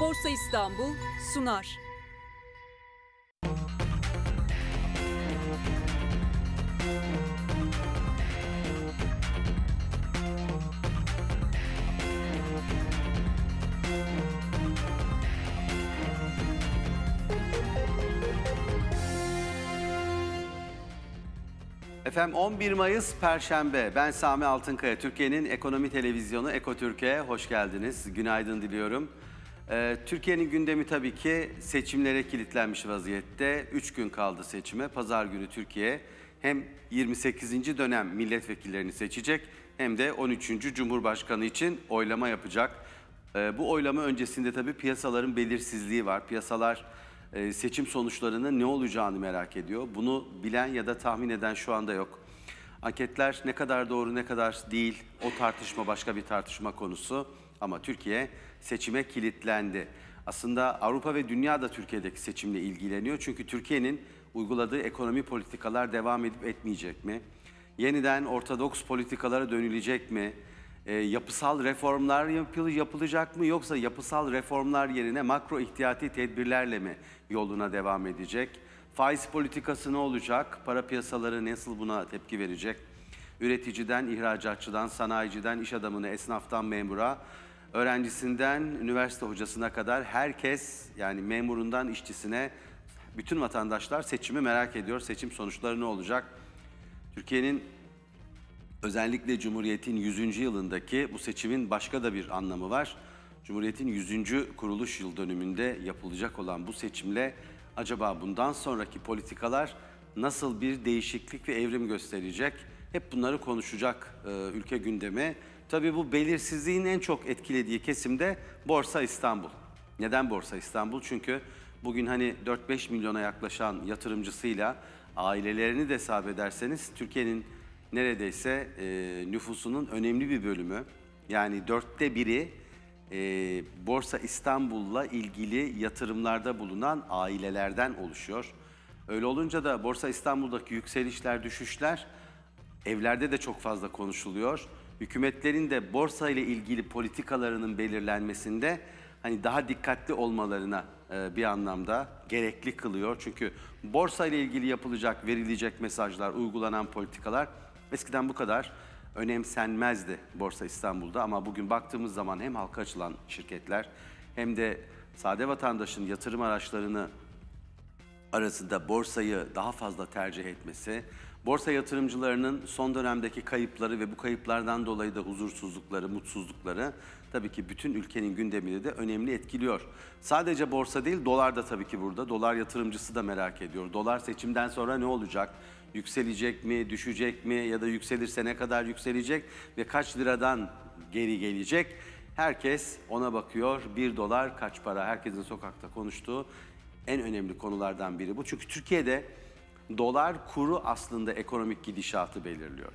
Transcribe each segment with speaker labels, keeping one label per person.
Speaker 1: Borsa İstanbul sunar.
Speaker 2: Efendim 11 Mayıs Perşembe. Ben Sami Altınkaya. Türkiye'nin ekonomi televizyonu Ekotürk'e hoş geldiniz. Günaydın diliyorum. Ee, Türkiye'nin gündemi tabii ki seçimlere kilitlenmiş vaziyette. Üç gün kaldı seçime. Pazar günü Türkiye hem 28. dönem milletvekillerini seçecek hem de 13. Cumhurbaşkanı için oylama yapacak. Ee, bu oylama öncesinde tabii piyasaların belirsizliği var. Piyasalar e, seçim sonuçlarının ne olacağını merak ediyor. Bunu bilen ya da tahmin eden şu anda yok. Anketler ne kadar doğru ne kadar değil o tartışma başka bir tartışma konusu. Ama Türkiye seçime kilitlendi. Aslında Avrupa ve dünya da Türkiye'deki seçimle ilgileniyor. Çünkü Türkiye'nin uyguladığı ekonomi politikalar devam edip etmeyecek mi? Yeniden ortodoks politikalara dönülecek mi? E, yapısal reformlar yapıl yapılacak mı yoksa yapısal reformlar yerine makro ihtiyati tedbirlerle mi yoluna devam edecek? Faiz politikası ne olacak? Para piyasaları nasıl buna tepki verecek? Üreticiden, ihracatçıdan, sanayiciden, iş adamına, esnaftan memura öğrencisinden üniversite hocasına kadar herkes yani memurundan işçisine bütün vatandaşlar seçimi merak ediyor. Seçim sonuçları ne olacak? Türkiye'nin özellikle Cumhuriyet'in 100. yılındaki bu seçimin başka da bir anlamı var. Cumhuriyet'in 100. kuruluş yıl dönümünde yapılacak olan bu seçimle acaba bundan sonraki politikalar nasıl bir değişiklik ve evrim gösterecek? Hep bunları konuşacak e, ülke gündemi. Tabii bu belirsizliğin en çok etkilediği kesim de Borsa İstanbul. Neden Borsa İstanbul? Çünkü bugün hani 4-5 milyona yaklaşan yatırımcısıyla ailelerini de hesap ederseniz Türkiye'nin neredeyse e, nüfusunun önemli bir bölümü yani dörtte biri e, Borsa İstanbul'la ilgili yatırımlarda bulunan ailelerden oluşuyor. Öyle olunca da Borsa İstanbul'daki yükselişler, düşüşler evlerde de çok fazla konuşuluyor hükümetlerin de borsa ile ilgili politikalarının belirlenmesinde hani daha dikkatli olmalarına e, bir anlamda gerekli kılıyor. Çünkü borsa ile ilgili yapılacak, verilecek mesajlar, uygulanan politikalar eskiden bu kadar önemsenmezdi Borsa İstanbul'da ama bugün baktığımız zaman hem halka açılan şirketler hem de sade vatandaşın yatırım araçlarını arasında borsayı daha fazla tercih etmesi, Borsa yatırımcılarının son dönemdeki kayıpları ve bu kayıplardan dolayı da huzursuzlukları, mutsuzlukları tabii ki bütün ülkenin gündemini de önemli etkiliyor. Sadece borsa değil dolar da tabii ki burada. Dolar yatırımcısı da merak ediyor. Dolar seçimden sonra ne olacak? Yükselecek mi, düşecek mi ya da yükselirse ne kadar yükselecek ve kaç liradan geri gelecek? Herkes ona bakıyor. Bir dolar kaç para? Herkesin sokakta konuştuğu en önemli konulardan biri bu. Çünkü Türkiye'de dolar kuru aslında ekonomik gidişatı belirliyor.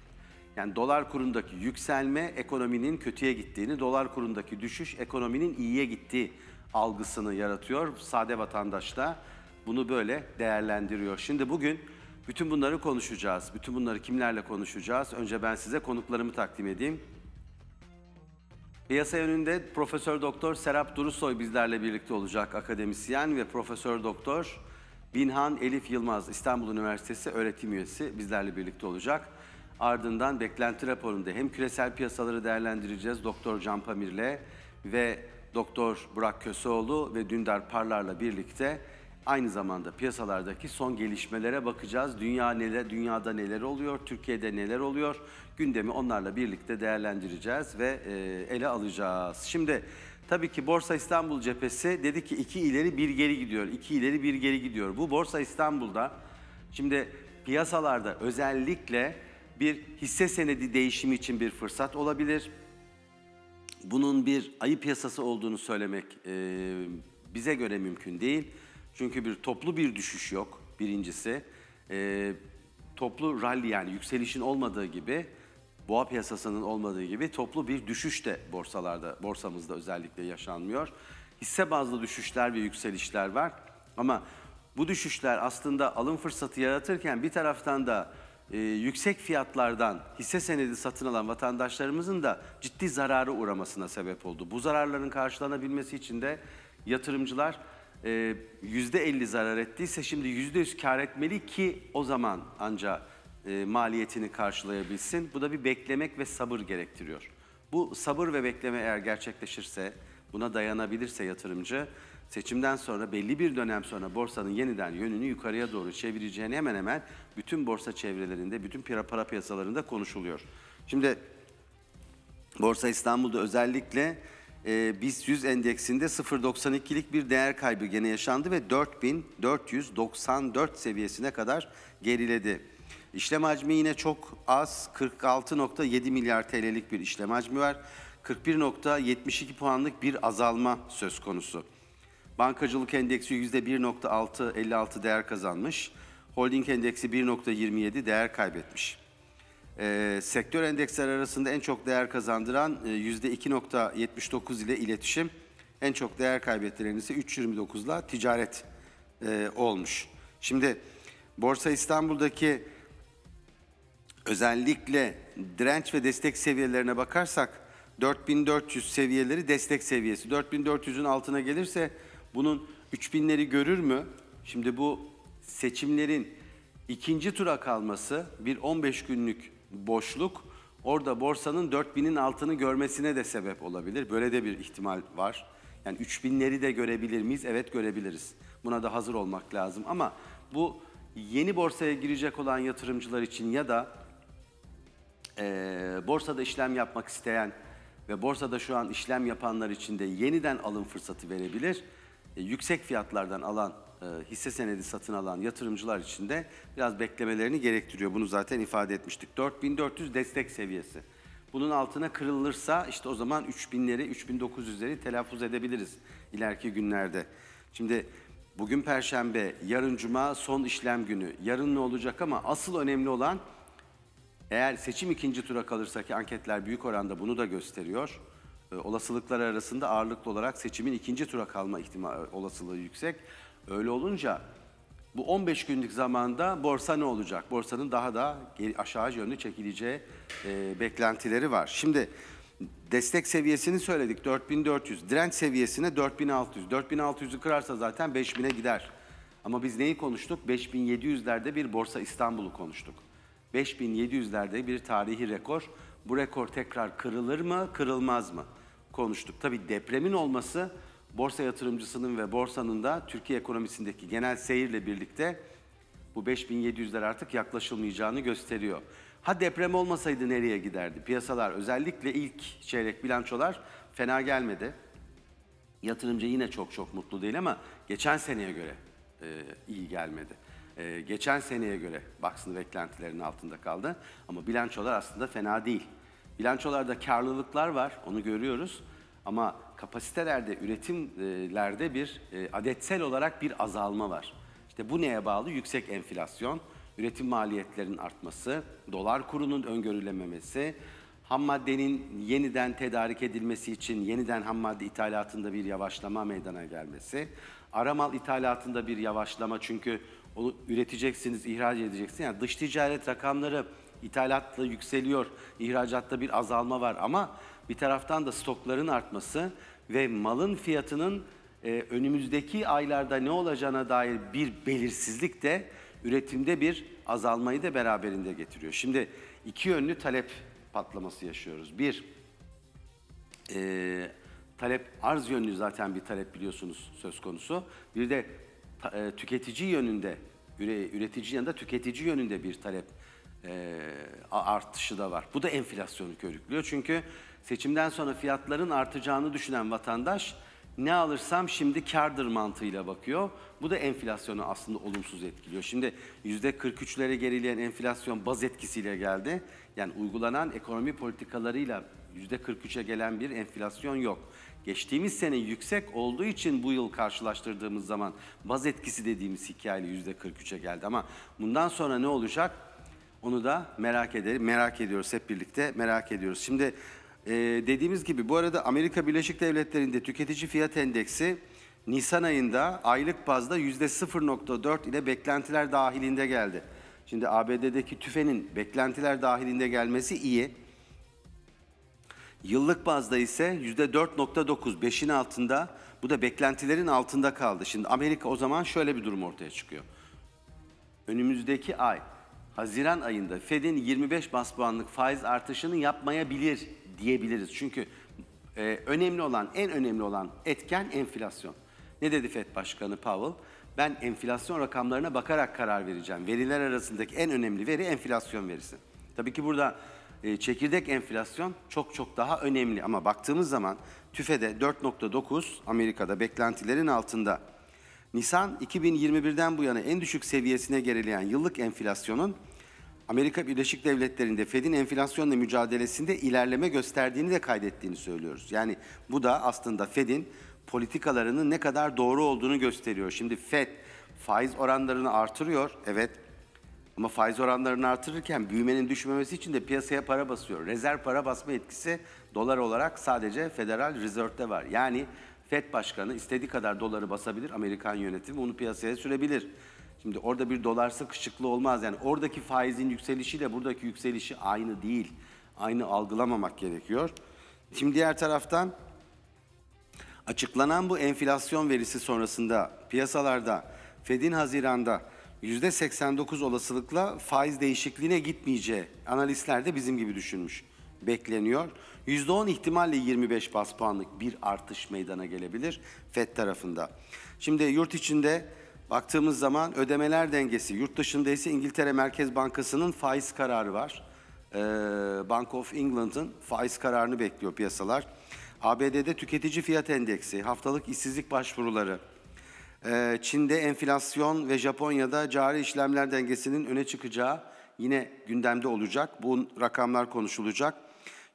Speaker 2: Yani dolar kurundaki yükselme ekonominin kötüye gittiğini, dolar kurundaki düşüş ekonominin iyiye gittiği algısını yaratıyor. Sade vatandaş da bunu böyle değerlendiriyor. Şimdi bugün bütün bunları konuşacağız. Bütün bunları kimlerle konuşacağız? Önce ben size konuklarımı takdim edeyim. Piyasa yönünde Profesör Doktor Serap Durusoy bizlerle birlikte olacak akademisyen ve Profesör Doktor Binhan Elif Yılmaz İstanbul Üniversitesi öğretim üyesi bizlerle birlikte olacak. Ardından beklenti raporunda hem küresel piyasaları değerlendireceğiz Doktor Can Pamir'le ve Doktor Burak Köseoğlu ve Dündar Parlar'la birlikte aynı zamanda piyasalardaki son gelişmelere bakacağız. Dünya neler, dünyada neler oluyor, Türkiye'de neler oluyor gündemi onlarla birlikte değerlendireceğiz ve e, ele alacağız. Şimdi Tabii ki Borsa İstanbul cephesi dedi ki iki ileri bir geri gidiyor. iki ileri bir geri gidiyor. Bu Borsa İstanbul'da şimdi piyasalarda özellikle bir hisse senedi değişimi için bir fırsat olabilir. Bunun bir ayı piyasası olduğunu söylemek e, bize göre mümkün değil. Çünkü bir toplu bir düşüş yok birincisi. E, toplu rally yani yükselişin olmadığı gibi boğa piyasasının olmadığı gibi toplu bir düşüş de borsalarda, borsamızda özellikle yaşanmıyor. Hisse bazlı düşüşler ve yükselişler var ama bu düşüşler aslında alım fırsatı yaratırken bir taraftan da e, yüksek fiyatlardan hisse senedi satın alan vatandaşlarımızın da ciddi zararı uğramasına sebep oldu. Bu zararların karşılanabilmesi için de yatırımcılar e, %50 zarar ettiyse şimdi %100 kar etmeli ki o zaman ancak e, maliyetini karşılayabilsin. Bu da bir beklemek ve sabır gerektiriyor. Bu sabır ve bekleme eğer gerçekleşirse, buna dayanabilirse yatırımcı seçimden sonra belli bir dönem sonra borsanın yeniden yönünü yukarıya doğru çevireceğini hemen hemen bütün borsa çevrelerinde, bütün para, para piyasalarında konuşuluyor. Şimdi Borsa İstanbul'da özellikle e, BIST 100 endeksinde 0.92'lik bir değer kaybı gene yaşandı ve 4494 seviyesine kadar geriledi. İşlem hacmi yine çok az 46.7 milyar TL'lik bir işlem hacmi var. 41.72 puanlık bir azalma söz konusu. Bankacılık endeksi %1.656 değer kazanmış. Holding endeksi 1.27 değer kaybetmiş. E, sektör endeksler arasında en çok değer kazandıran e, %2.79 ile iletişim, en çok değer kaybettiren ise 3.29 ile ticaret e, olmuş. Şimdi Borsa İstanbul'daki özellikle direnç ve destek seviyelerine bakarsak 4400 seviyeleri destek seviyesi. 4400'ün altına gelirse bunun 3000'leri görür mü? Şimdi bu seçimlerin ikinci tura kalması bir 15 günlük boşluk orada borsanın 4000'in altını görmesine de sebep olabilir. Böyle de bir ihtimal var. Yani 3000'leri de görebilir miyiz? Evet görebiliriz. Buna da hazır olmak lazım ama bu yeni borsaya girecek olan yatırımcılar için ya da e, borsada işlem yapmak isteyen ve borsada şu an işlem yapanlar için de yeniden alım fırsatı verebilir. E, yüksek fiyatlardan alan, e, hisse senedi satın alan yatırımcılar için de biraz beklemelerini gerektiriyor. Bunu zaten ifade etmiştik. 4400 destek seviyesi. Bunun altına kırılırsa işte o zaman 3000'leri, 3900'leri telaffuz edebiliriz ileriki günlerde. Şimdi bugün perşembe, yarın cuma son işlem günü. Yarın ne olacak ama asıl önemli olan eğer seçim ikinci tura kalırsa ki anketler büyük oranda bunu da gösteriyor. E, olasılıklar arasında ağırlıklı olarak seçimin ikinci tura kalma ihtimal e, olasılığı yüksek. Öyle olunca bu 15 günlük zamanda borsa ne olacak? Borsanın daha da aşağı yönlü çekileceği e, beklentileri var. Şimdi destek seviyesini söyledik 4400. Direnç seviyesine 4600. 4600'ü kırarsa zaten 5000'e gider. Ama biz neyi konuştuk? 5700'lerde bir Borsa İstanbul'u konuştuk. 5700'lerde bir tarihi rekor. Bu rekor tekrar kırılır mı, kırılmaz mı? Konuştuk. Tabii depremin olması borsa yatırımcısının ve borsanın da Türkiye ekonomisindeki genel seyirle birlikte bu 5700'ler artık yaklaşılmayacağını gösteriyor. Ha deprem olmasaydı nereye giderdi? Piyasalar özellikle ilk çeyrek bilançolar fena gelmedi. Yatırımcı yine çok çok mutlu değil ama geçen seneye göre e, iyi gelmedi e, geçen seneye göre baksın beklentilerin altında kaldı. Ama bilançolar aslında fena değil. Bilançolarda karlılıklar var, onu görüyoruz. Ama kapasitelerde, üretimlerde bir e, adetsel olarak bir azalma var. İşte bu neye bağlı? Yüksek enflasyon, üretim maliyetlerinin artması, dolar kurunun öngörülememesi, ham maddenin yeniden tedarik edilmesi için yeniden ham madde ithalatında bir yavaşlama meydana gelmesi, aramal ithalatında bir yavaşlama çünkü onu üreteceksiniz, ihraç edeceksiniz. Yani dış ticaret rakamları ithalatla yükseliyor, ihracatta bir azalma var ama bir taraftan da stokların artması ve malın fiyatının e, önümüzdeki aylarda ne olacağına dair bir belirsizlik de üretimde bir azalmayı da beraberinde getiriyor. Şimdi iki yönlü talep patlaması yaşıyoruz. Bir, e, talep arz yönlü zaten bir talep biliyorsunuz söz konusu. Bir de e, tüketici yönünde, üretici yanında tüketici yönünde bir talep e, artışı da var. Bu da enflasyonu körüklüyor. Çünkü seçimden sonra fiyatların artacağını düşünen vatandaş ne alırsam şimdi kardır mantığıyla bakıyor. Bu da enflasyonu aslında olumsuz etkiliyor. Şimdi %43'lere gerileyen enflasyon baz etkisiyle geldi. Yani uygulanan ekonomi politikalarıyla %43'e gelen bir enflasyon yok geçtiğimiz sene yüksek olduğu için bu yıl karşılaştırdığımız zaman baz etkisi dediğimiz hikayeli yüzde %43'e geldi. Ama bundan sonra ne olacak onu da merak edelim. Merak ediyoruz hep birlikte merak ediyoruz. Şimdi e, dediğimiz gibi bu arada Amerika Birleşik Devletleri'nde tüketici fiyat endeksi Nisan ayında aylık bazda yüzde %0.4 ile beklentiler dahilinde geldi. Şimdi ABD'deki tüfenin beklentiler dahilinde gelmesi iyi. Yıllık bazda ise %4.9, 5'in altında. Bu da beklentilerin altında kaldı. Şimdi Amerika o zaman şöyle bir durum ortaya çıkıyor. Önümüzdeki ay, Haziran ayında Fed'in 25 bas puanlık faiz artışını yapmayabilir diyebiliriz. Çünkü e, önemli olan, en önemli olan etken enflasyon. Ne dedi Fed Başkanı Powell? Ben enflasyon rakamlarına bakarak karar vereceğim. Veriler arasındaki en önemli veri enflasyon verisi. Tabii ki burada ee, çekirdek enflasyon çok çok daha önemli. Ama baktığımız zaman TÜFE'de 4.9 Amerika'da beklentilerin altında. Nisan 2021'den bu yana en düşük seviyesine gerileyen yıllık enflasyonun Amerika Birleşik Devletleri'nde Fed'in enflasyonla mücadelesinde ilerleme gösterdiğini de kaydettiğini söylüyoruz. Yani bu da aslında Fed'in politikalarının ne kadar doğru olduğunu gösteriyor. Şimdi Fed faiz oranlarını artırıyor. Evet ama faiz oranlarını artırırken büyümenin düşmemesi için de piyasaya para basıyor. Rezerv para basma etkisi dolar olarak sadece Federal Reserve'de var. Yani FED Başkanı istediği kadar doları basabilir Amerikan yönetimi onu piyasaya sürebilir. Şimdi orada bir dolar sıkışıklığı olmaz. Yani oradaki faizin yükselişiyle buradaki yükselişi aynı değil. Aynı algılamamak gerekiyor. Şimdi diğer taraftan açıklanan bu enflasyon verisi sonrasında piyasalarda Fed'in Haziran'da %89 olasılıkla faiz değişikliğine gitmeyeceği analistler de bizim gibi düşünmüş. Bekleniyor. %10 ihtimalle 25 bas puanlık bir artış meydana gelebilir FED tarafında. Şimdi yurt içinde baktığımız zaman ödemeler dengesi, yurt dışında ise İngiltere Merkez Bankası'nın faiz kararı var. Ee, Bank of England'ın faiz kararını bekliyor piyasalar. ABD'de tüketici fiyat endeksi, haftalık işsizlik başvuruları, ee, Çin'de enflasyon ve Japonya'da cari işlemler dengesinin öne çıkacağı yine gündemde olacak. Bu rakamlar konuşulacak.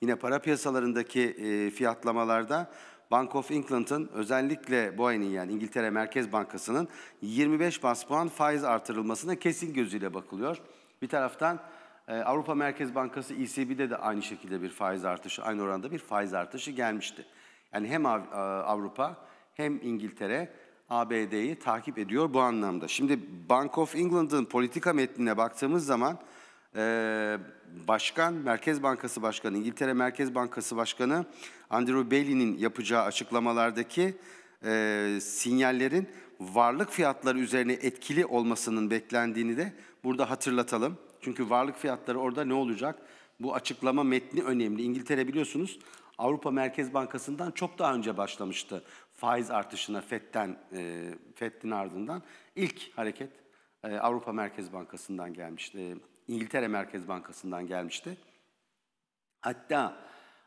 Speaker 2: Yine para piyasalarındaki e, fiyatlamalarda Bank of England'ın özellikle bu Boya'nın yani İngiltere Merkez Bankası'nın 25 bas puan faiz artırılmasına kesin gözüyle bakılıyor. Bir taraftan e, Avrupa Merkez Bankası ECB'de de aynı şekilde bir faiz artışı, aynı oranda bir faiz artışı gelmişti. Yani hem e, Avrupa hem İngiltere ABD'yi takip ediyor bu anlamda. Şimdi Bank of England'ın politika metnine baktığımız zaman e, Başkan, Merkez Bankası Başkanı, İngiltere Merkez Bankası Başkanı Andrew Bailey'nin yapacağı açıklamalardaki e, sinyallerin varlık fiyatları üzerine etkili olmasının beklendiğini de burada hatırlatalım. Çünkü varlık fiyatları orada ne olacak? Bu açıklama metni önemli. İngiltere biliyorsunuz Avrupa Merkez Bankası'ndan çok daha önce başlamıştı faiz artışına FED'den, e, FED'in ardından ilk hareket e, Avrupa Merkez Bankası'ndan gelmişti. E, İngiltere Merkez Bankası'ndan gelmişti. Hatta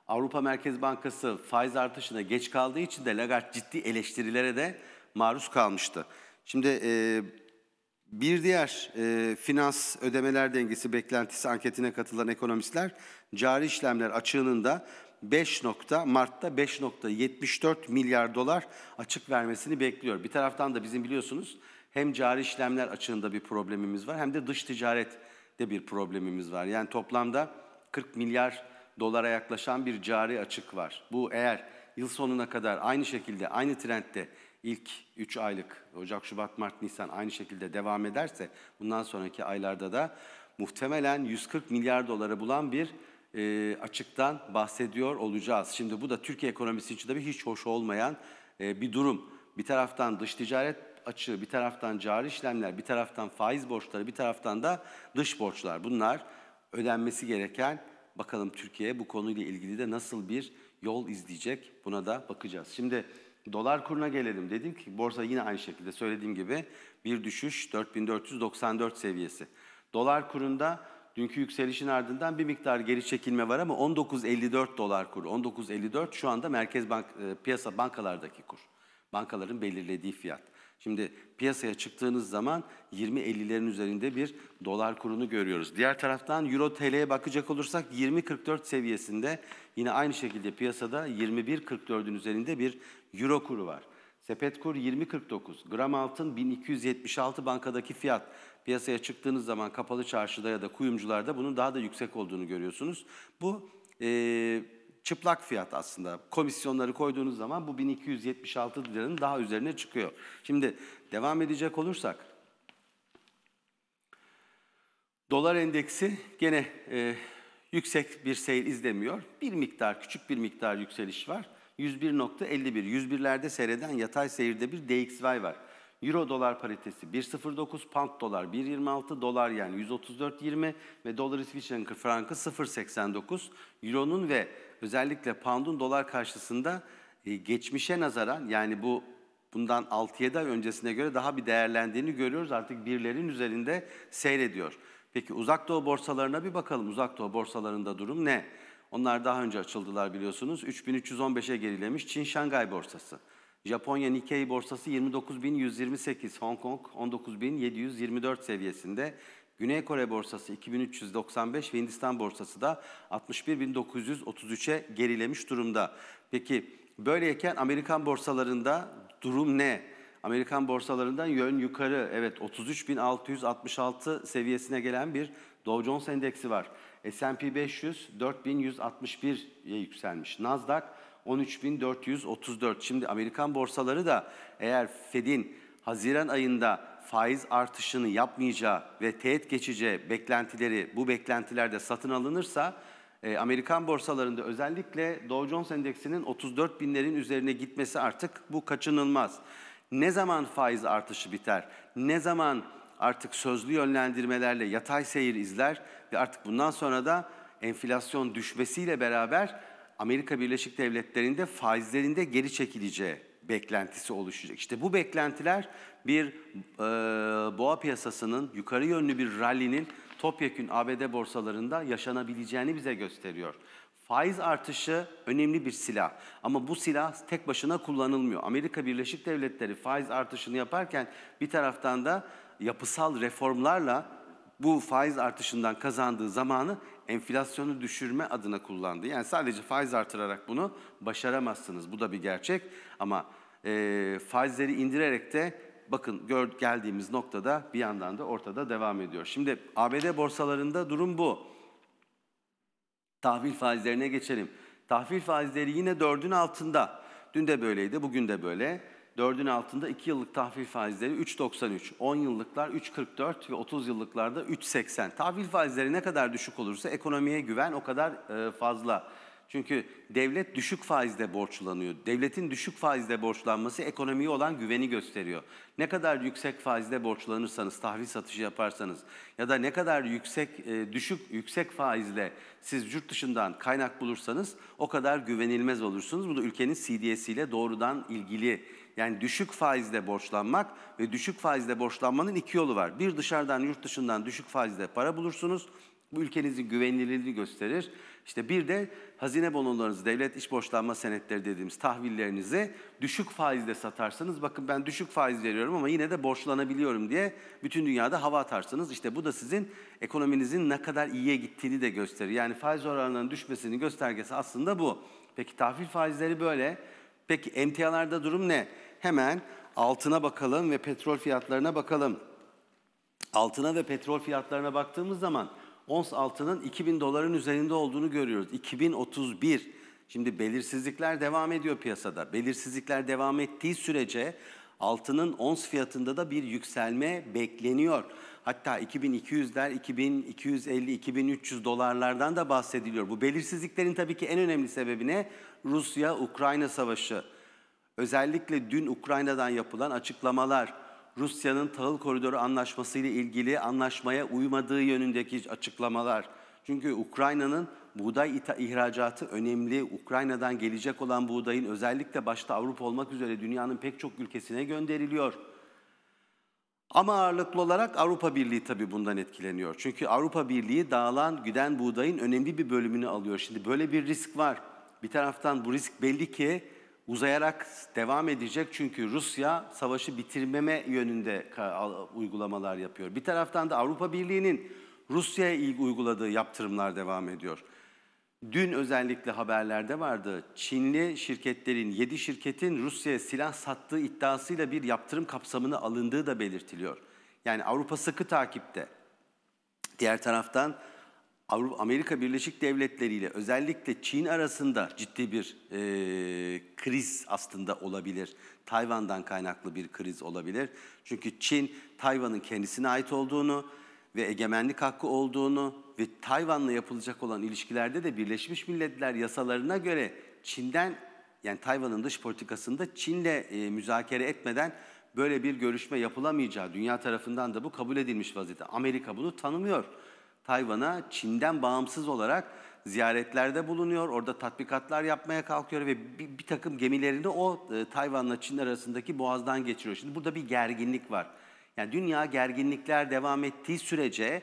Speaker 2: Avrupa Merkez Bankası faiz artışına geç kaldığı için de Lagarde ciddi eleştirilere de maruz kalmıştı. Şimdi e, bir diğer e, finans ödemeler dengesi beklentisi anketine katılan ekonomistler cari işlemler açığının da 5 nokta, Mart'ta 5.74 milyar dolar açık vermesini bekliyor. Bir taraftan da bizim biliyorsunuz hem cari işlemler açığında bir problemimiz var hem de dış ticarette bir problemimiz var. Yani toplamda 40 milyar dolara yaklaşan bir cari açık var. Bu eğer yıl sonuna kadar aynı şekilde, aynı trendde ilk 3 aylık Ocak, Şubat, Mart, Nisan aynı şekilde devam ederse bundan sonraki aylarda da muhtemelen 140 milyar dolara bulan bir e, açıktan bahsediyor olacağız. Şimdi bu da Türkiye ekonomisi için tabii hiç hoş olmayan e, bir durum. Bir taraftan dış ticaret açığı, bir taraftan cari işlemler, bir taraftan faiz borçları, bir taraftan da dış borçlar. Bunlar ödenmesi gereken bakalım Türkiye bu konuyla ilgili de nasıl bir yol izleyecek buna da bakacağız. Şimdi dolar kuruna gelelim. Dedim ki borsa yine aynı şekilde söylediğim gibi bir düşüş 4494 seviyesi. Dolar kurunda Dünkü yükselişin ardından bir miktar geri çekilme var ama 19.54 dolar kur. 19.54 şu anda Merkez Bank e, piyasa bankalardaki kur. Bankaların belirlediği fiyat. Şimdi piyasaya çıktığınız zaman 20.50'lerin üzerinde bir dolar kurunu görüyoruz. Diğer taraftan Euro TL'ye bakacak olursak 20.44 seviyesinde yine aynı şekilde piyasada 21.44'ün üzerinde bir Euro kuru var. Sepetkur 20.49, gram altın 1276 bankadaki fiyat. Piyasaya çıktığınız zaman kapalı çarşıda ya da kuyumcularda bunun daha da yüksek olduğunu görüyorsunuz. Bu e, çıplak fiyat aslında. Komisyonları koyduğunuz zaman bu 1276 liranın daha üzerine çıkıyor. Şimdi devam edecek olursak. Dolar endeksi gene e, yüksek bir seyir izlemiyor. Bir miktar, küçük bir miktar yükseliş var. 101.51. 101'lerde seyreden yatay seyirde bir DXY var. Euro dolar paritesi 1.09, pound dolar 1.26, dolar yani 134.20 ve dolar İsviçre frankı 0.89. Euro'nun ve özellikle pound'un dolar karşısında e, geçmişe nazaran yani bu bundan 6-7 ay öncesine göre daha bir değerlendiğini görüyoruz. Artık birlerin üzerinde seyrediyor. Peki uzak doğu borsalarına bir bakalım. Uzak doğu borsalarında durum ne? Onlar daha önce açıldılar biliyorsunuz. 3315'e gerilemiş Çin Şangay borsası. Japonya Nikkei borsası 29.128, Hong Kong 19.724 seviyesinde. Güney Kore borsası 2395 ve Hindistan borsası da 61.933'e gerilemiş durumda. Peki böyleyken Amerikan borsalarında durum ne? Amerikan borsalarından yön yukarı evet 33.666 seviyesine gelen bir Dow Jones Endeksi var. S&P 500 4161'ye yükselmiş. Nasdaq 13.434. Şimdi Amerikan borsaları da eğer Fed'in Haziran ayında faiz artışını yapmayacağı ve teğet geçeceği beklentileri bu beklentilerde satın alınırsa e, Amerikan borsalarında özellikle Dow Jones Endeksinin 34 binlerin üzerine gitmesi artık bu kaçınılmaz. Ne zaman faiz artışı biter? Ne zaman artık sözlü yönlendirmelerle yatay seyir izler ve artık bundan sonra da enflasyon düşmesiyle beraber Amerika Birleşik Devletleri'nde faizlerinde geri çekileceği beklentisi oluşacak. İşte bu beklentiler bir e, boğa piyasasının yukarı yönlü bir rally'nin topyekün ABD borsalarında yaşanabileceğini bize gösteriyor. Faiz artışı önemli bir silah ama bu silah tek başına kullanılmıyor. Amerika Birleşik Devletleri faiz artışını yaparken bir taraftan da yapısal reformlarla bu faiz artışından kazandığı zamanı enflasyonu düşürme adına kullandı. Yani sadece faiz artırarak bunu başaramazsınız. Bu da bir gerçek ama e, faizleri indirerek de bakın gör, geldiğimiz noktada bir yandan da ortada devam ediyor. Şimdi ABD borsalarında durum bu. Tahvil faizlerine geçelim. Tahvil faizleri yine dördün altında. Dün de böyleydi, bugün de böyle. 4'ün altında 2 yıllık tahvil faizleri 3.93, 10 yıllıklar 3.44 ve 30 yıllıklarda 3.80. Tahvil faizleri ne kadar düşük olursa ekonomiye güven o kadar e, fazla. Çünkü devlet düşük faizde borçlanıyor. Devletin düşük faizde borçlanması ekonomiye olan güveni gösteriyor. Ne kadar yüksek faizde borçlanırsanız, tahvil satışı yaparsanız ya da ne kadar yüksek e, düşük yüksek faizle siz yurt dışından kaynak bulursanız o kadar güvenilmez olursunuz. Bu da ülkenin CDS ile doğrudan ilgili yani düşük faizle borçlanmak ve düşük faizle borçlanmanın iki yolu var. Bir dışarıdan yurt dışından düşük faizle para bulursunuz. Bu ülkenizin güvenilirliğini gösterir. İşte bir de hazine bonolarınızı, devlet iş borçlanma senetleri dediğimiz tahvillerinizi düşük faizle satarsanız, Bakın ben düşük faiz veriyorum ama yine de borçlanabiliyorum diye bütün dünyada hava atarsınız. İşte bu da sizin ekonominizin ne kadar iyiye gittiğini de gösterir. Yani faiz oranlarının düşmesinin göstergesi aslında bu. Peki tahvil faizleri böyle. Peki emtialarda durum ne? Hemen altına bakalım ve petrol fiyatlarına bakalım. Altına ve petrol fiyatlarına baktığımız zaman ons altının 2000 doların üzerinde olduğunu görüyoruz. 2031. Şimdi belirsizlikler devam ediyor piyasada. Belirsizlikler devam ettiği sürece altının ons fiyatında da bir yükselme bekleniyor hatta 2200'ler, 2250, 2300 dolarlardan da bahsediliyor. Bu belirsizliklerin tabii ki en önemli sebebi ne? Rusya-Ukrayna savaşı. Özellikle dün Ukrayna'dan yapılan açıklamalar, Rusya'nın tahıl koridoru anlaşması ile ilgili anlaşmaya uymadığı yönündeki açıklamalar. Çünkü Ukrayna'nın buğday ihracatı önemli. Ukrayna'dan gelecek olan buğdayın özellikle başta Avrupa olmak üzere dünyanın pek çok ülkesine gönderiliyor. Ama ağırlıklı olarak Avrupa Birliği tabii bundan etkileniyor. Çünkü Avrupa Birliği dağılan güden buğdayın önemli bir bölümünü alıyor. Şimdi böyle bir risk var. Bir taraftan bu risk belli ki uzayarak devam edecek çünkü Rusya savaşı bitirmeme yönünde uygulamalar yapıyor. Bir taraftan da Avrupa Birliği'nin Rusya'ya uyguladığı yaptırımlar devam ediyor. Dün özellikle haberlerde vardı. Çinli şirketlerin, 7 şirketin Rusya'ya silah sattığı iddiasıyla bir yaptırım kapsamını alındığı da belirtiliyor. Yani Avrupa sıkı takipte. Diğer taraftan Avrupa, Amerika Birleşik Devletleri ile özellikle Çin arasında ciddi bir e, kriz aslında olabilir. Tayvan'dan kaynaklı bir kriz olabilir. Çünkü Çin Tayvan'ın kendisine ait olduğunu, ve egemenlik hakkı olduğunu ve Tayvan'la yapılacak olan ilişkilerde de Birleşmiş Milletler yasalarına göre Çin'den yani Tayvan'ın dış politikasında Çin'le e, müzakere etmeden böyle bir görüşme yapılamayacağı dünya tarafından da bu kabul edilmiş vaziyette. Amerika bunu tanımıyor. Tayvan'a Çin'den bağımsız olarak ziyaretlerde bulunuyor. Orada tatbikatlar yapmaya kalkıyor ve bir, bir takım gemilerini o e, Tayvan'la Çin arasındaki boğazdan geçiriyor. Şimdi burada bir gerginlik var. Yani dünya gerginlikler devam ettiği sürece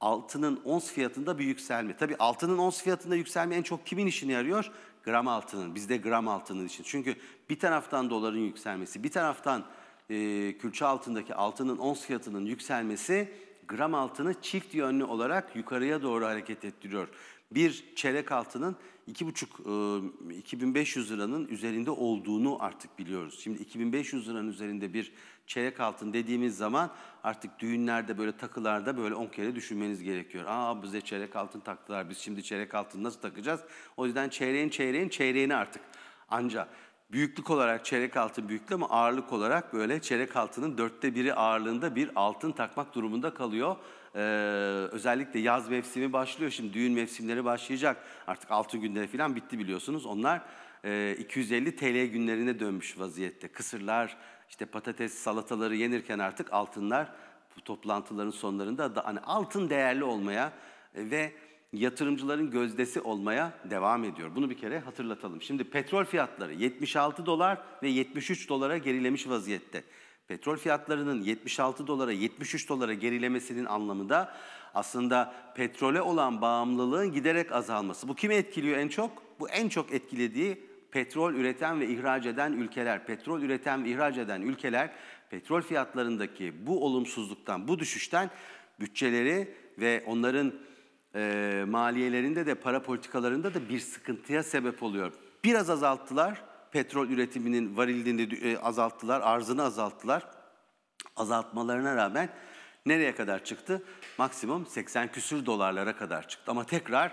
Speaker 2: altının ons fiyatında bir yükselme. Tabii altının ons fiyatında yükselme en çok kimin işine yarıyor? Gram altının, bizde gram altının için. Çünkü bir taraftan doların yükselmesi, bir taraftan e, külçe altındaki altının ons fiyatının yükselmesi gram altını çift yönlü olarak yukarıya doğru hareket ettiriyor. Bir çeyrek altının 2,5 e, 2500 liranın üzerinde olduğunu artık biliyoruz. Şimdi 2500 liranın üzerinde bir çeyrek altın dediğimiz zaman artık düğünlerde böyle takılarda böyle 10 kere düşünmeniz gerekiyor. Aa bize çeyrek altın taktılar biz şimdi çeyrek altın nasıl takacağız? O yüzden çeyreğin çeyreğin çeyreğini artık ancak büyüklük olarak çeyrek altın büyüklüğü ama ağırlık olarak böyle çeyrek altının dörtte biri ağırlığında bir altın takmak durumunda kalıyor. Ee, özellikle yaz mevsimi başlıyor. Şimdi düğün mevsimleri başlayacak. Artık altın günleri falan bitti biliyorsunuz. Onlar e, 250 TL günlerine dönmüş vaziyette. Kısırlar, işte patates salataları yenirken artık altınlar bu toplantıların sonlarında da hani altın değerli olmaya e, ve yatırımcıların gözdesi olmaya devam ediyor. Bunu bir kere hatırlatalım. Şimdi petrol fiyatları 76 dolar ve 73 dolara gerilemiş vaziyette. Petrol fiyatlarının 76 dolara 73 dolara gerilemesinin anlamı da aslında petrole olan bağımlılığın giderek azalması. Bu kimi etkiliyor en çok? Bu en çok etkilediği petrol üreten ve ihraç eden ülkeler, petrol üreten ve ihraç eden ülkeler petrol fiyatlarındaki bu olumsuzluktan, bu düşüşten bütçeleri ve onların e, maliyelerinde de para politikalarında da bir sıkıntıya sebep oluyor. Biraz azalttılar, petrol üretiminin varildiğini e, azalttılar, arzını azalttılar. Azaltmalarına rağmen nereye kadar çıktı? Maksimum 80 küsür dolarlara kadar çıktı. Ama tekrar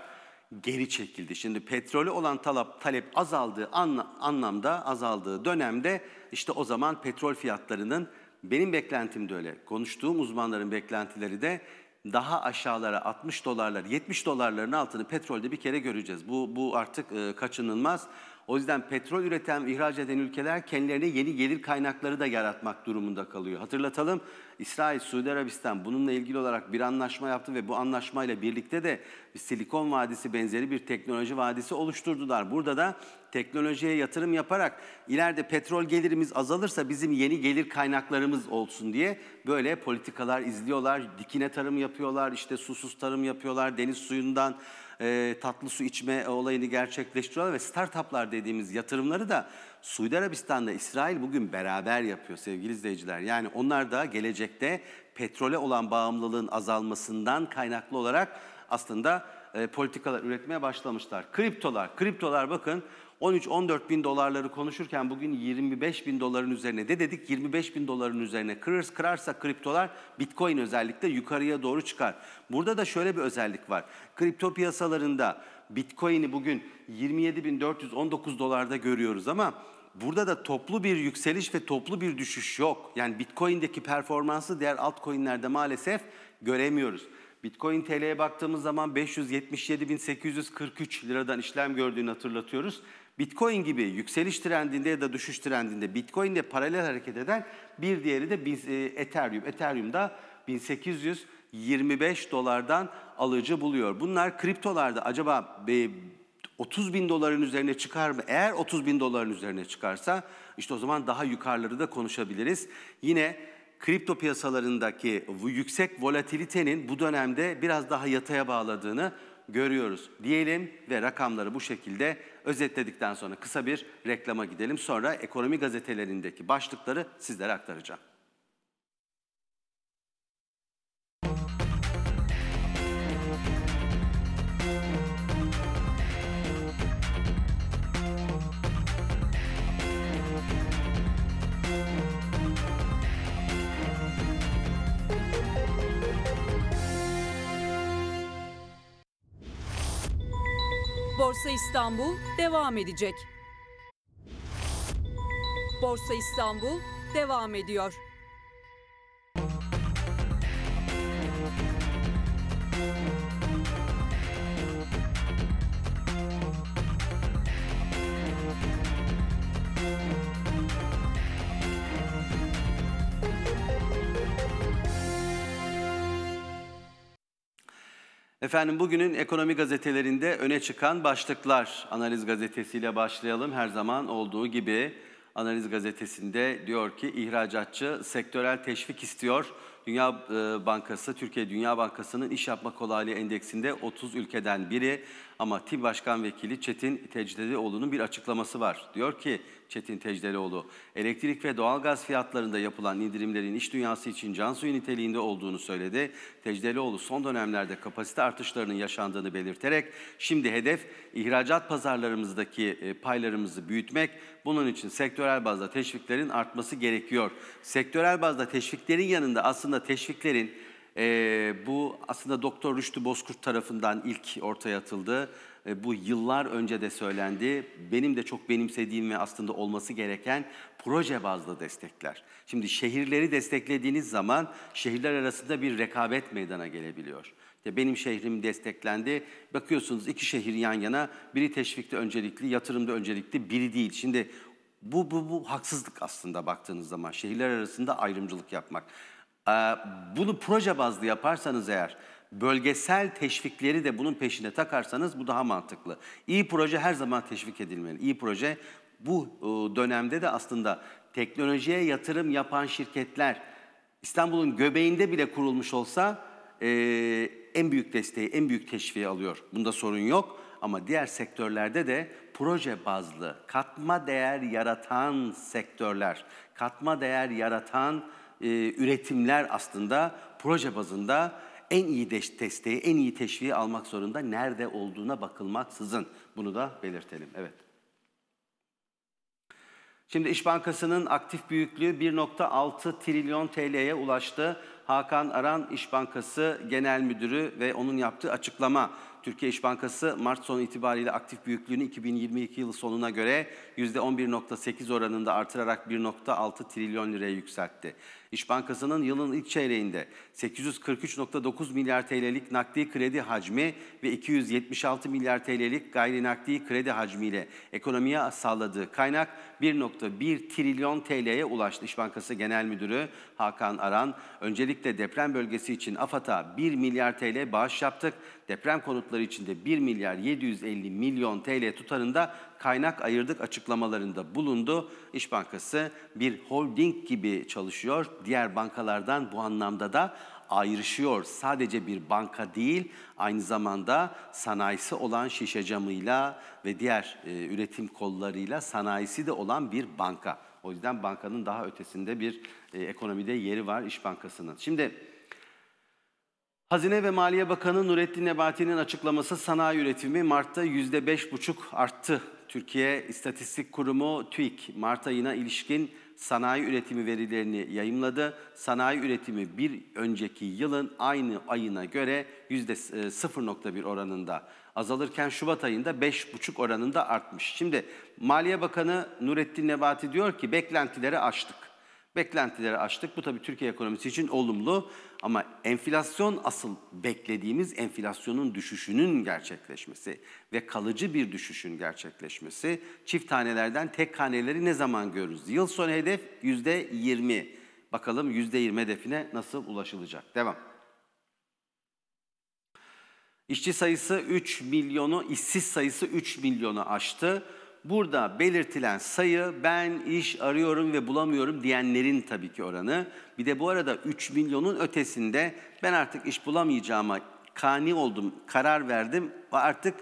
Speaker 2: geri çekildi. Şimdi petrolü olan talep, talep azaldığı anla, anlamda, azaldığı dönemde işte o zaman petrol fiyatlarının benim beklentim de öyle. Konuştuğum uzmanların beklentileri de daha aşağılara 60 dolarlar, 70 dolarların altını petrolde bir kere göreceğiz. Bu, bu artık e, kaçınılmaz. O yüzden petrol üreten ve ihraç eden ülkeler kendilerine yeni gelir kaynakları da yaratmak durumunda kalıyor. Hatırlatalım İsrail, Suudi Arabistan bununla ilgili olarak bir anlaşma yaptı ve bu anlaşmayla birlikte de Silikon Vadisi benzeri bir teknoloji vadisi oluşturdular. Burada da teknolojiye yatırım yaparak ileride petrol gelirimiz azalırsa bizim yeni gelir kaynaklarımız olsun diye böyle politikalar izliyorlar. Dikine tarım yapıyorlar, işte susuz tarım yapıyorlar, deniz suyundan e, tatlı su içme olayını gerçekleştiriyorlar ve startuplar dediğimiz yatırımları da Suudi Arabistan'da İsrail bugün beraber yapıyor sevgili izleyiciler. Yani onlar da gelecekte petrole olan bağımlılığın azalmasından kaynaklı olarak aslında e, politikalar üretmeye başlamışlar. Kriptolar, kriptolar bakın 13-14 bin dolarları konuşurken bugün 25 bin doların üzerine de dedik 25 bin doların üzerine kırırız kırarsa kriptolar bitcoin özellikle yukarıya doğru çıkar. Burada da şöyle bir özellik var. Kripto piyasalarında Bitcoin'i bugün 27.419 dolarda görüyoruz ama burada da toplu bir yükseliş ve toplu bir düşüş yok. Yani Bitcoin'deki performansı diğer altcoin'lerde maalesef göremiyoruz. Bitcoin TL'ye baktığımız zaman 577.843 liradan işlem gördüğünü hatırlatıyoruz. Bitcoin gibi yükseliş trendinde ya da düşüş trendinde Bitcoin ile paralel hareket eden bir diğeri de e, Ethereum. Ethereum'da 1800 25 dolardan alıcı buluyor. Bunlar kriptolarda acaba 30 bin doların üzerine çıkar mı? Eğer 30 bin doların üzerine çıkarsa işte o zaman daha yukarıları da konuşabiliriz. Yine kripto piyasalarındaki yüksek volatilitenin bu dönemde biraz daha yataya bağladığını görüyoruz diyelim ve rakamları bu şekilde özetledikten sonra kısa bir reklama gidelim. Sonra ekonomi gazetelerindeki başlıkları sizlere aktaracağım.
Speaker 1: Borsa İstanbul devam edecek. Borsa İstanbul devam ediyor.
Speaker 2: Efendim bugünün ekonomi gazetelerinde öne çıkan başlıklar analiz gazetesiyle başlayalım. Her zaman olduğu gibi analiz gazetesinde diyor ki ihracatçı sektörel teşvik istiyor. Dünya e, Bankası, Türkiye Dünya Bankası'nın iş yapma kolaylığı endeksinde 30 ülkeden biri. Ama TİM Başkan Vekili Çetin Tecdelioğlu'nun bir açıklaması var. Diyor ki Çetin Tecdelioğlu, elektrik ve doğalgaz fiyatlarında yapılan indirimlerin iş dünyası için can suyu niteliğinde olduğunu söyledi. Tecdelioğlu son dönemlerde kapasite artışlarının yaşandığını belirterek, şimdi hedef ihracat pazarlarımızdaki e, paylarımızı büyütmek, bunun için sektörel bazda teşviklerin artması gerekiyor. Sektörel bazda teşviklerin yanında aslında teşviklerin e, bu aslında Doktor Rüştü Bozkurt tarafından ilk ortaya atıldı. E, bu yıllar önce de söylendi. Benim de çok benimsediğim ve aslında olması gereken proje bazlı destekler. Şimdi şehirleri desteklediğiniz zaman şehirler arasında bir rekabet meydana gelebiliyor. İşte benim şehrim desteklendi. Bakıyorsunuz iki şehir yan yana biri teşvikte öncelikli, yatırımda öncelikli, biri değil. Şimdi bu, bu, bu haksızlık aslında baktığınız zaman şehirler arasında ayrımcılık yapmak. Ee, bunu proje bazlı yaparsanız eğer bölgesel teşvikleri de bunun peşine takarsanız bu daha mantıklı. İyi proje her zaman teşvik edilmeli. İyi proje bu e, dönemde de aslında teknolojiye yatırım yapan şirketler İstanbul'un göbeğinde bile kurulmuş olsa e, en büyük desteği, en büyük teşviği alıyor. Bunda sorun yok ama diğer sektörlerde de proje bazlı, katma değer yaratan sektörler, katma değer yaratan e, üretimler aslında proje bazında en iyi desteği, en iyi teşviği almak zorunda nerede olduğuna bakılmaksızın. Bunu da belirtelim. Evet. Şimdi İş Bankası'nın aktif büyüklüğü 1.6 trilyon TL'ye ulaştı. Hakan Aran İş Bankası Genel Müdürü ve onun yaptığı açıklama. Türkiye İş Bankası Mart sonu itibariyle aktif büyüklüğünü 2022 yılı sonuna göre %11.8 oranında artırarak 1.6 trilyon liraya yükseltti. İş Bankası'nın yılın ilk çeyreğinde 843.9 milyar TL'lik nakdi kredi hacmi ve 276 milyar TL'lik gayri nakdi kredi hacmiyle ekonomiye sağladığı kaynak 1.1 trilyon TL'ye ulaştı. İş Bankası Genel Müdürü Hakan Aran, öncelikle deprem bölgesi için AFAD'a 1 milyar TL bağış yaptık deprem konutları içinde 1 milyar 750 milyon TL tutarında kaynak ayırdık açıklamalarında bulundu. İş Bankası bir holding gibi çalışıyor. Diğer bankalardan bu anlamda da ayrışıyor. Sadece bir banka değil, aynı zamanda sanayisi olan şişe camıyla ve diğer e, üretim kollarıyla sanayisi de olan bir banka. O yüzden bankanın daha ötesinde bir e, ekonomide yeri var İş Bankası'nın. Şimdi Hazine ve Maliye Bakanı Nurettin Nebati'nin açıklaması sanayi üretimi Mart'ta %5,5 arttı. Türkiye İstatistik Kurumu TÜİK Mart ayına ilişkin sanayi üretimi verilerini yayımladı. Sanayi üretimi bir önceki yılın aynı ayına göre %0.1 e, oranında azalırken Şubat ayında 5,5 oranında artmış. Şimdi Maliye Bakanı Nurettin Nebati diyor ki beklentileri aştık. Beklentileri aştık. Bu tabii Türkiye ekonomisi için olumlu ama enflasyon asıl beklediğimiz enflasyonun düşüşünün gerçekleşmesi ve kalıcı bir düşüşün gerçekleşmesi çift tanelerden tek haneleri ne zaman görürüz? Yıl sonu hedef yüzde %20. Bakalım yüzde %20 hedefine nasıl ulaşılacak? Devam. İşçi sayısı 3 milyonu, işsiz sayısı 3 milyonu aştı. Burada belirtilen sayı ben iş arıyorum ve bulamıyorum diyenlerin tabii ki oranı. Bir de bu arada 3 milyonun ötesinde ben artık iş bulamayacağıma kani oldum, karar verdim ve artık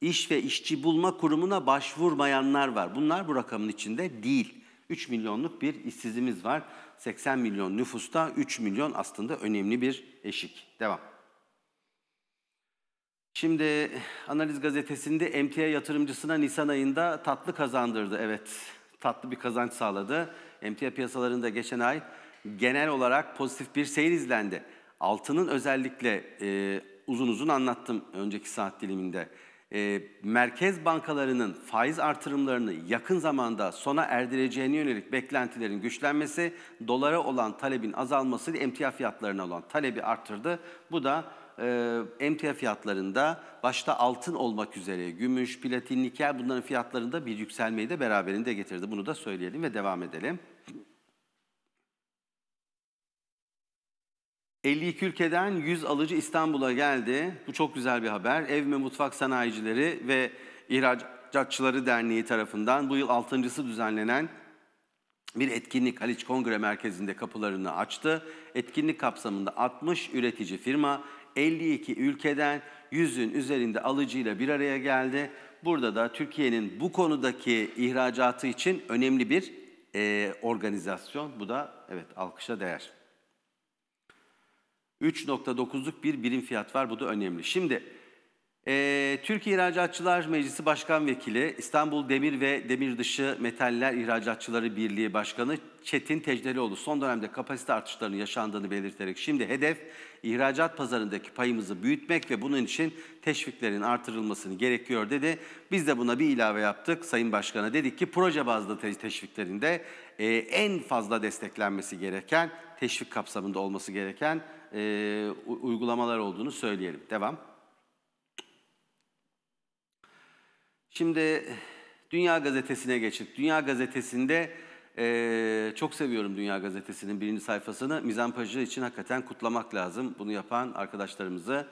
Speaker 2: iş ve işçi bulma kurumuna başvurmayanlar var. Bunlar bu rakamın içinde değil. 3 milyonluk bir işsizimiz var. 80 milyon nüfusta 3 milyon aslında önemli bir eşik. Devam. Şimdi Analiz Gazetesi'nde emtia yatırımcısına Nisan ayında tatlı kazandırdı. Evet, tatlı bir kazanç sağladı. Emtia piyasalarında geçen ay genel olarak pozitif bir seyir izlendi. Altının özellikle e, uzun uzun anlattım önceki saat diliminde. E, merkez bankalarının faiz artırımlarını yakın zamanda sona erdireceğine yönelik beklentilerin güçlenmesi, dolara olan talebin azalması, emtia fiyatlarına olan talebi arttırdı. Bu da e, ee, emtia fiyatlarında başta altın olmak üzere gümüş, platin, nikel bunların fiyatlarında bir yükselmeyi de beraberinde getirdi. Bunu da söyleyelim ve devam edelim. 52 ülkeden 100 alıcı İstanbul'a geldi. Bu çok güzel bir haber. Ev ve Mutfak Sanayicileri ve İhracatçıları Derneği tarafından bu yıl 6.sı düzenlenen bir etkinlik Haliç Kongre Merkezi'nde kapılarını açtı. Etkinlik kapsamında 60 üretici firma 52 ülkeden yüzün üzerinde alıcıyla bir araya geldi. Burada da Türkiye'nin bu konudaki ihracatı için önemli bir e, organizasyon. Bu da evet alkışa değer. 3.9'luk bir birim fiyat var. Bu da önemli. Şimdi ee, Türkiye İhracatçılar Meclisi Başkan Vekili, İstanbul Demir ve Demir Dışı Metaller İhracatçıları Birliği Başkanı Çetin Tecdelioğlu son dönemde kapasite artışlarının yaşandığını belirterek şimdi hedef ihracat pazarındaki payımızı büyütmek ve bunun için teşviklerin artırılmasını gerekiyor dedi. Biz de buna bir ilave yaptık. Sayın Başkan'a dedik ki proje bazlı teşviklerinde e, en fazla desteklenmesi gereken, teşvik kapsamında olması gereken e, uygulamalar olduğunu söyleyelim. Devam. Şimdi Dünya Gazetesi'ne geçtik. Dünya Gazetesi'nde e, çok seviyorum Dünya Gazetesi'nin birinci sayfasını. Mizampajı için hakikaten kutlamak lazım bunu yapan arkadaşlarımızı.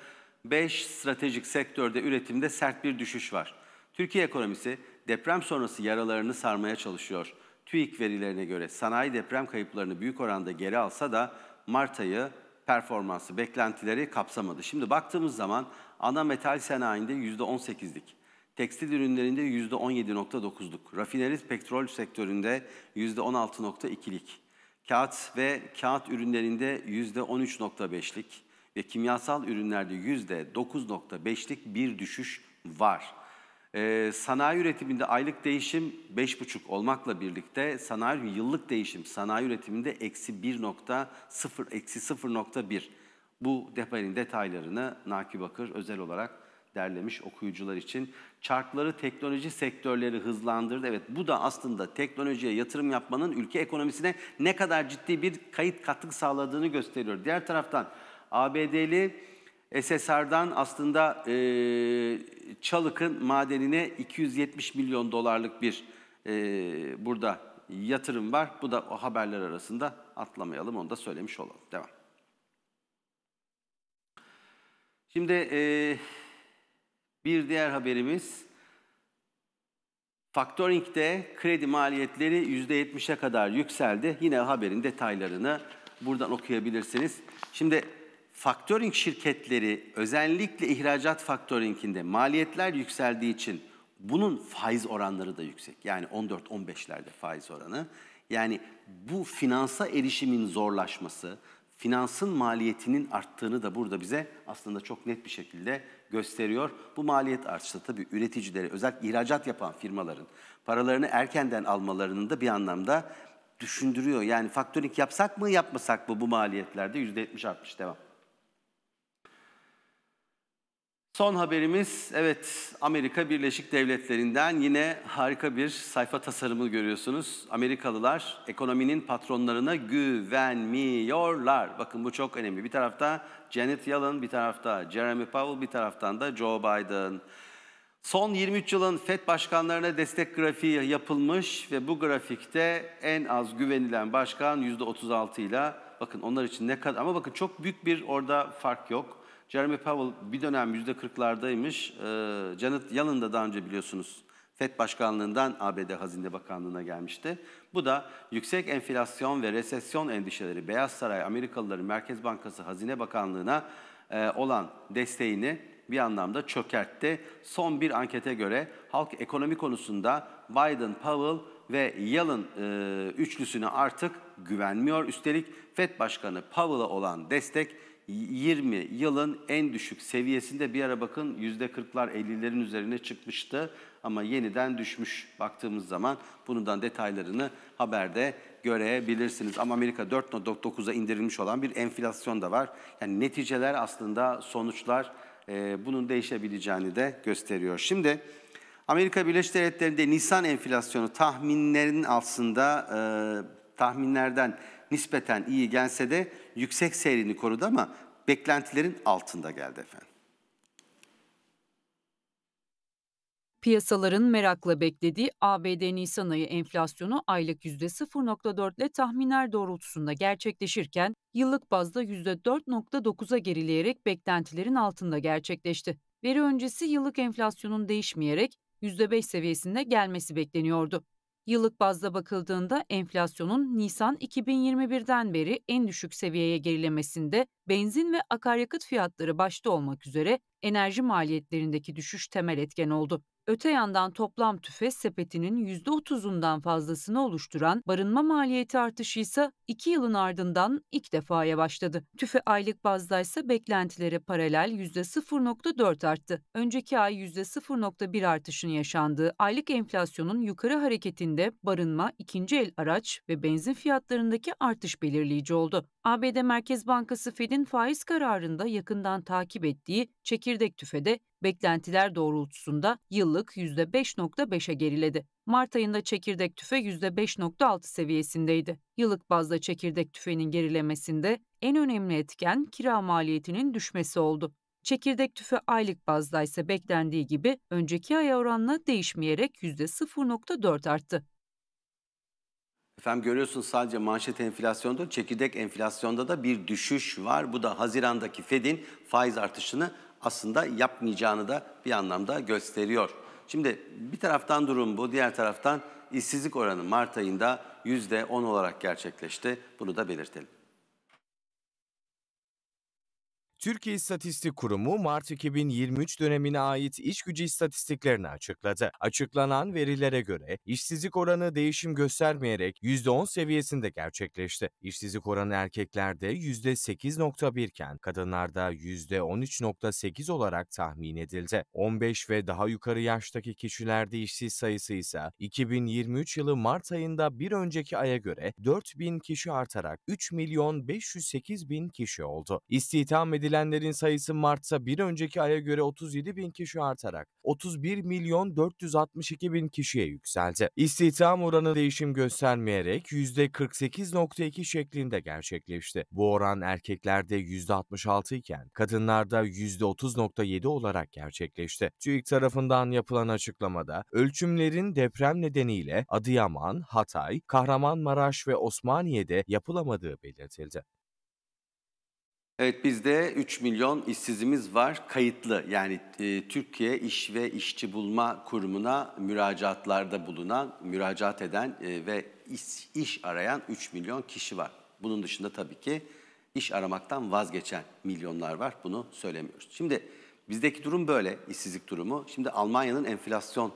Speaker 2: 5 stratejik sektörde üretimde sert bir düşüş var. Türkiye ekonomisi deprem sonrası yaralarını sarmaya çalışıyor. TÜİK verilerine göre sanayi deprem kayıplarını büyük oranda geri alsa da Mart ayı performansı beklentileri kapsamadı. Şimdi baktığımız zaman ana metal sanayinde %18'lik, tekstil ürünlerinde %17.9'luk, rafineri petrol sektöründe %16.2'lik, kağıt ve kağıt ürünlerinde %13.5'lik ve kimyasal ürünlerde %9.5'lik bir düşüş var. Ee, sanayi üretiminde aylık değişim 5,5 olmakla birlikte sanayi yıllık değişim sanayi üretiminde eksi nokta 1.0 eksi 0.1. Bu depanın detaylarını Naki Bakır özel olarak derlemiş okuyucular için. Çarkları teknoloji sektörleri hızlandırdı. Evet bu da aslında teknolojiye yatırım yapmanın ülke ekonomisine ne kadar ciddi bir kayıt katkı sağladığını gösteriyor. Diğer taraftan ABD'li SSR'dan aslında e, Çalık'ın madenine 270 milyon dolarlık bir e, burada yatırım var. Bu da o haberler arasında atlamayalım onu da söylemiş olalım. Devam. Şimdi... E, bir diğer haberimiz Faktoring'de kredi maliyetleri %70'e kadar yükseldi. Yine haberin detaylarını buradan okuyabilirsiniz. Şimdi faktoring şirketleri özellikle ihracat faktoringinde maliyetler yükseldiği için bunun faiz oranları da yüksek. Yani 14-15'lerde faiz oranı. Yani bu finansa erişimin zorlaşması, finansın maliyetinin arttığını da burada bize aslında çok net bir şekilde gösteriyor. Bu maliyet artışı da tabii üreticilere, özellikle ihracat yapan firmaların paralarını erkenden almalarının da bir anlamda düşündürüyor. Yani faktörlük yapsak mı yapmasak mı bu maliyetlerde %70 artmış devam. Son haberimiz evet Amerika Birleşik Devletleri'nden yine harika bir sayfa tasarımı görüyorsunuz. Amerikalılar ekonominin patronlarına güvenmiyorlar. Bakın bu çok önemli. Bir tarafta Janet Yellen, bir tarafta Jeremy Powell, bir taraftan da Joe Biden. Son 23 yılın FED başkanlarına destek grafiği yapılmış ve bu grafikte en az güvenilen başkan %36 ile bakın onlar için ne kadar ama bakın çok büyük bir orada fark yok. Jeremy Powell bir dönem yüzde 40'lardaymış. Ee, Janet Yellen da daha önce biliyorsunuz FED Başkanlığından ABD Hazine Bakanlığı'na gelmişti. Bu da yüksek enflasyon ve resesyon endişeleri Beyaz Saray, Amerikalıların Merkez Bankası Hazine Bakanlığı'na e, olan desteğini bir anlamda çökertti. Son bir ankete göre halk ekonomi konusunda Biden, Powell ve Yellen e, üçlüsüne artık güvenmiyor. Üstelik FED Başkanı Powell'a olan destek 20 yılın en düşük seviyesinde bir ara bakın %40'lar 50'lerin üzerine çıkmıştı ama yeniden düşmüş baktığımız zaman bundan detaylarını haberde görebilirsiniz. Ama Amerika 4.9'a indirilmiş olan bir enflasyon da var. Yani neticeler aslında sonuçlar e, bunun değişebileceğini de gösteriyor. Şimdi Amerika Birleşik Devletleri'nde Nisan enflasyonu tahminlerin aslında e, tahminlerden nispeten iyi gelse de yüksek seyrini korudu ama beklentilerin altında geldi efendim.
Speaker 1: Piyasaların merakla beklediği ABD Nisan ayı enflasyonu aylık %0.4 ile tahminler doğrultusunda gerçekleşirken yıllık bazda %4.9'a gerileyerek beklentilerin altında gerçekleşti. Veri öncesi yıllık enflasyonun değişmeyerek %5 seviyesinde gelmesi bekleniyordu. Yıllık bazda bakıldığında enflasyonun Nisan 2021'den beri en düşük seviyeye gerilemesinde benzin ve akaryakıt fiyatları başta olmak üzere enerji maliyetlerindeki düşüş temel etken oldu. Öte yandan toplam tüfek sepetinin %30'undan fazlasını oluşturan barınma maliyeti artışı ise 2 yılın ardından ilk defaya başladı. TÜFE aylık bazda ise beklentilere paralel %0.4 arttı. Önceki ay %0.1 artışın yaşandığı aylık enflasyonun yukarı hareketinde barınma, ikinci el araç ve benzin fiyatlarındaki artış belirleyici oldu. ABD Merkez Bankası Fed'in faiz kararında yakından takip ettiği çekirdek tüfede beklentiler doğrultusunda yıllık %5.5'e geriledi. Mart ayında çekirdek tüfe %5.6 seviyesindeydi. Yıllık bazda çekirdek tüfenin gerilemesinde en önemli etken kira maliyetinin düşmesi oldu. Çekirdek tüfe aylık bazda ise beklendiği gibi önceki aya oranla değişmeyerek %0.4 arttı.
Speaker 2: Efendim görüyorsunuz sadece manşet enflasyonda, çekirdek enflasyonda da bir düşüş var. Bu da Haziran'daki Fed'in faiz artışını aslında yapmayacağını da bir anlamda gösteriyor. Şimdi bir taraftan durum bu, diğer taraftan işsizlik oranı Mart ayında %10 olarak gerçekleşti. Bunu da belirtelim. Türkiye
Speaker 3: İstatistik Kurumu Mart 2023 dönemine ait iş gücü istatistiklerini açıkladı. Açıklanan verilere göre işsizlik oranı değişim göstermeyerek %10 seviyesinde gerçekleşti. İşsizlik oranı erkeklerde %8.1 iken kadınlarda %13.8 olarak tahmin edildi. 15 ve daha yukarı yaştaki kişilerde işsiz sayısı ise 2023 yılı Mart ayında bir önceki aya göre 4 bin kişi artarak 3 milyon 508 bin kişi oldu. İstihdam edilen Öldürülenlerin sayısı Mart'ta bir önceki aya göre 37 bin kişi artarak 31 milyon 462 bin kişiye yükseldi. İstihdam oranı değişim göstermeyerek %48.2 şeklinde gerçekleşti. Bu oran erkeklerde %66 iken kadınlarda %30.7 olarak gerçekleşti. TÜİK tarafından yapılan açıklamada ölçümlerin deprem nedeniyle Adıyaman, Hatay, Kahramanmaraş ve Osmaniye'de yapılamadığı belirtildi.
Speaker 2: Evet bizde 3 milyon işsizimiz var kayıtlı yani e, Türkiye İş ve İşçi Bulma Kurumu'na müracaatlarda bulunan, müracaat eden e, ve iş, iş arayan 3 milyon kişi var. Bunun dışında tabii ki iş aramaktan vazgeçen milyonlar var bunu söylemiyoruz. Şimdi bizdeki durum böyle işsizlik durumu. Şimdi Almanya'nın enflasyon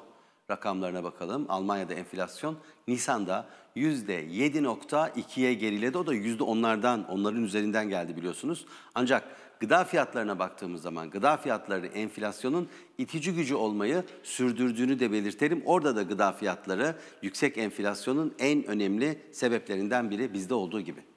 Speaker 2: rakamlarına bakalım. Almanya'da enflasyon Nisan'da %7.2'ye geriledi. O da %10'lardan, onların üzerinden geldi biliyorsunuz. Ancak gıda fiyatlarına baktığımız zaman gıda fiyatları enflasyonun itici gücü olmayı sürdürdüğünü de belirtelim. Orada da gıda fiyatları yüksek enflasyonun en önemli sebeplerinden biri bizde olduğu gibi.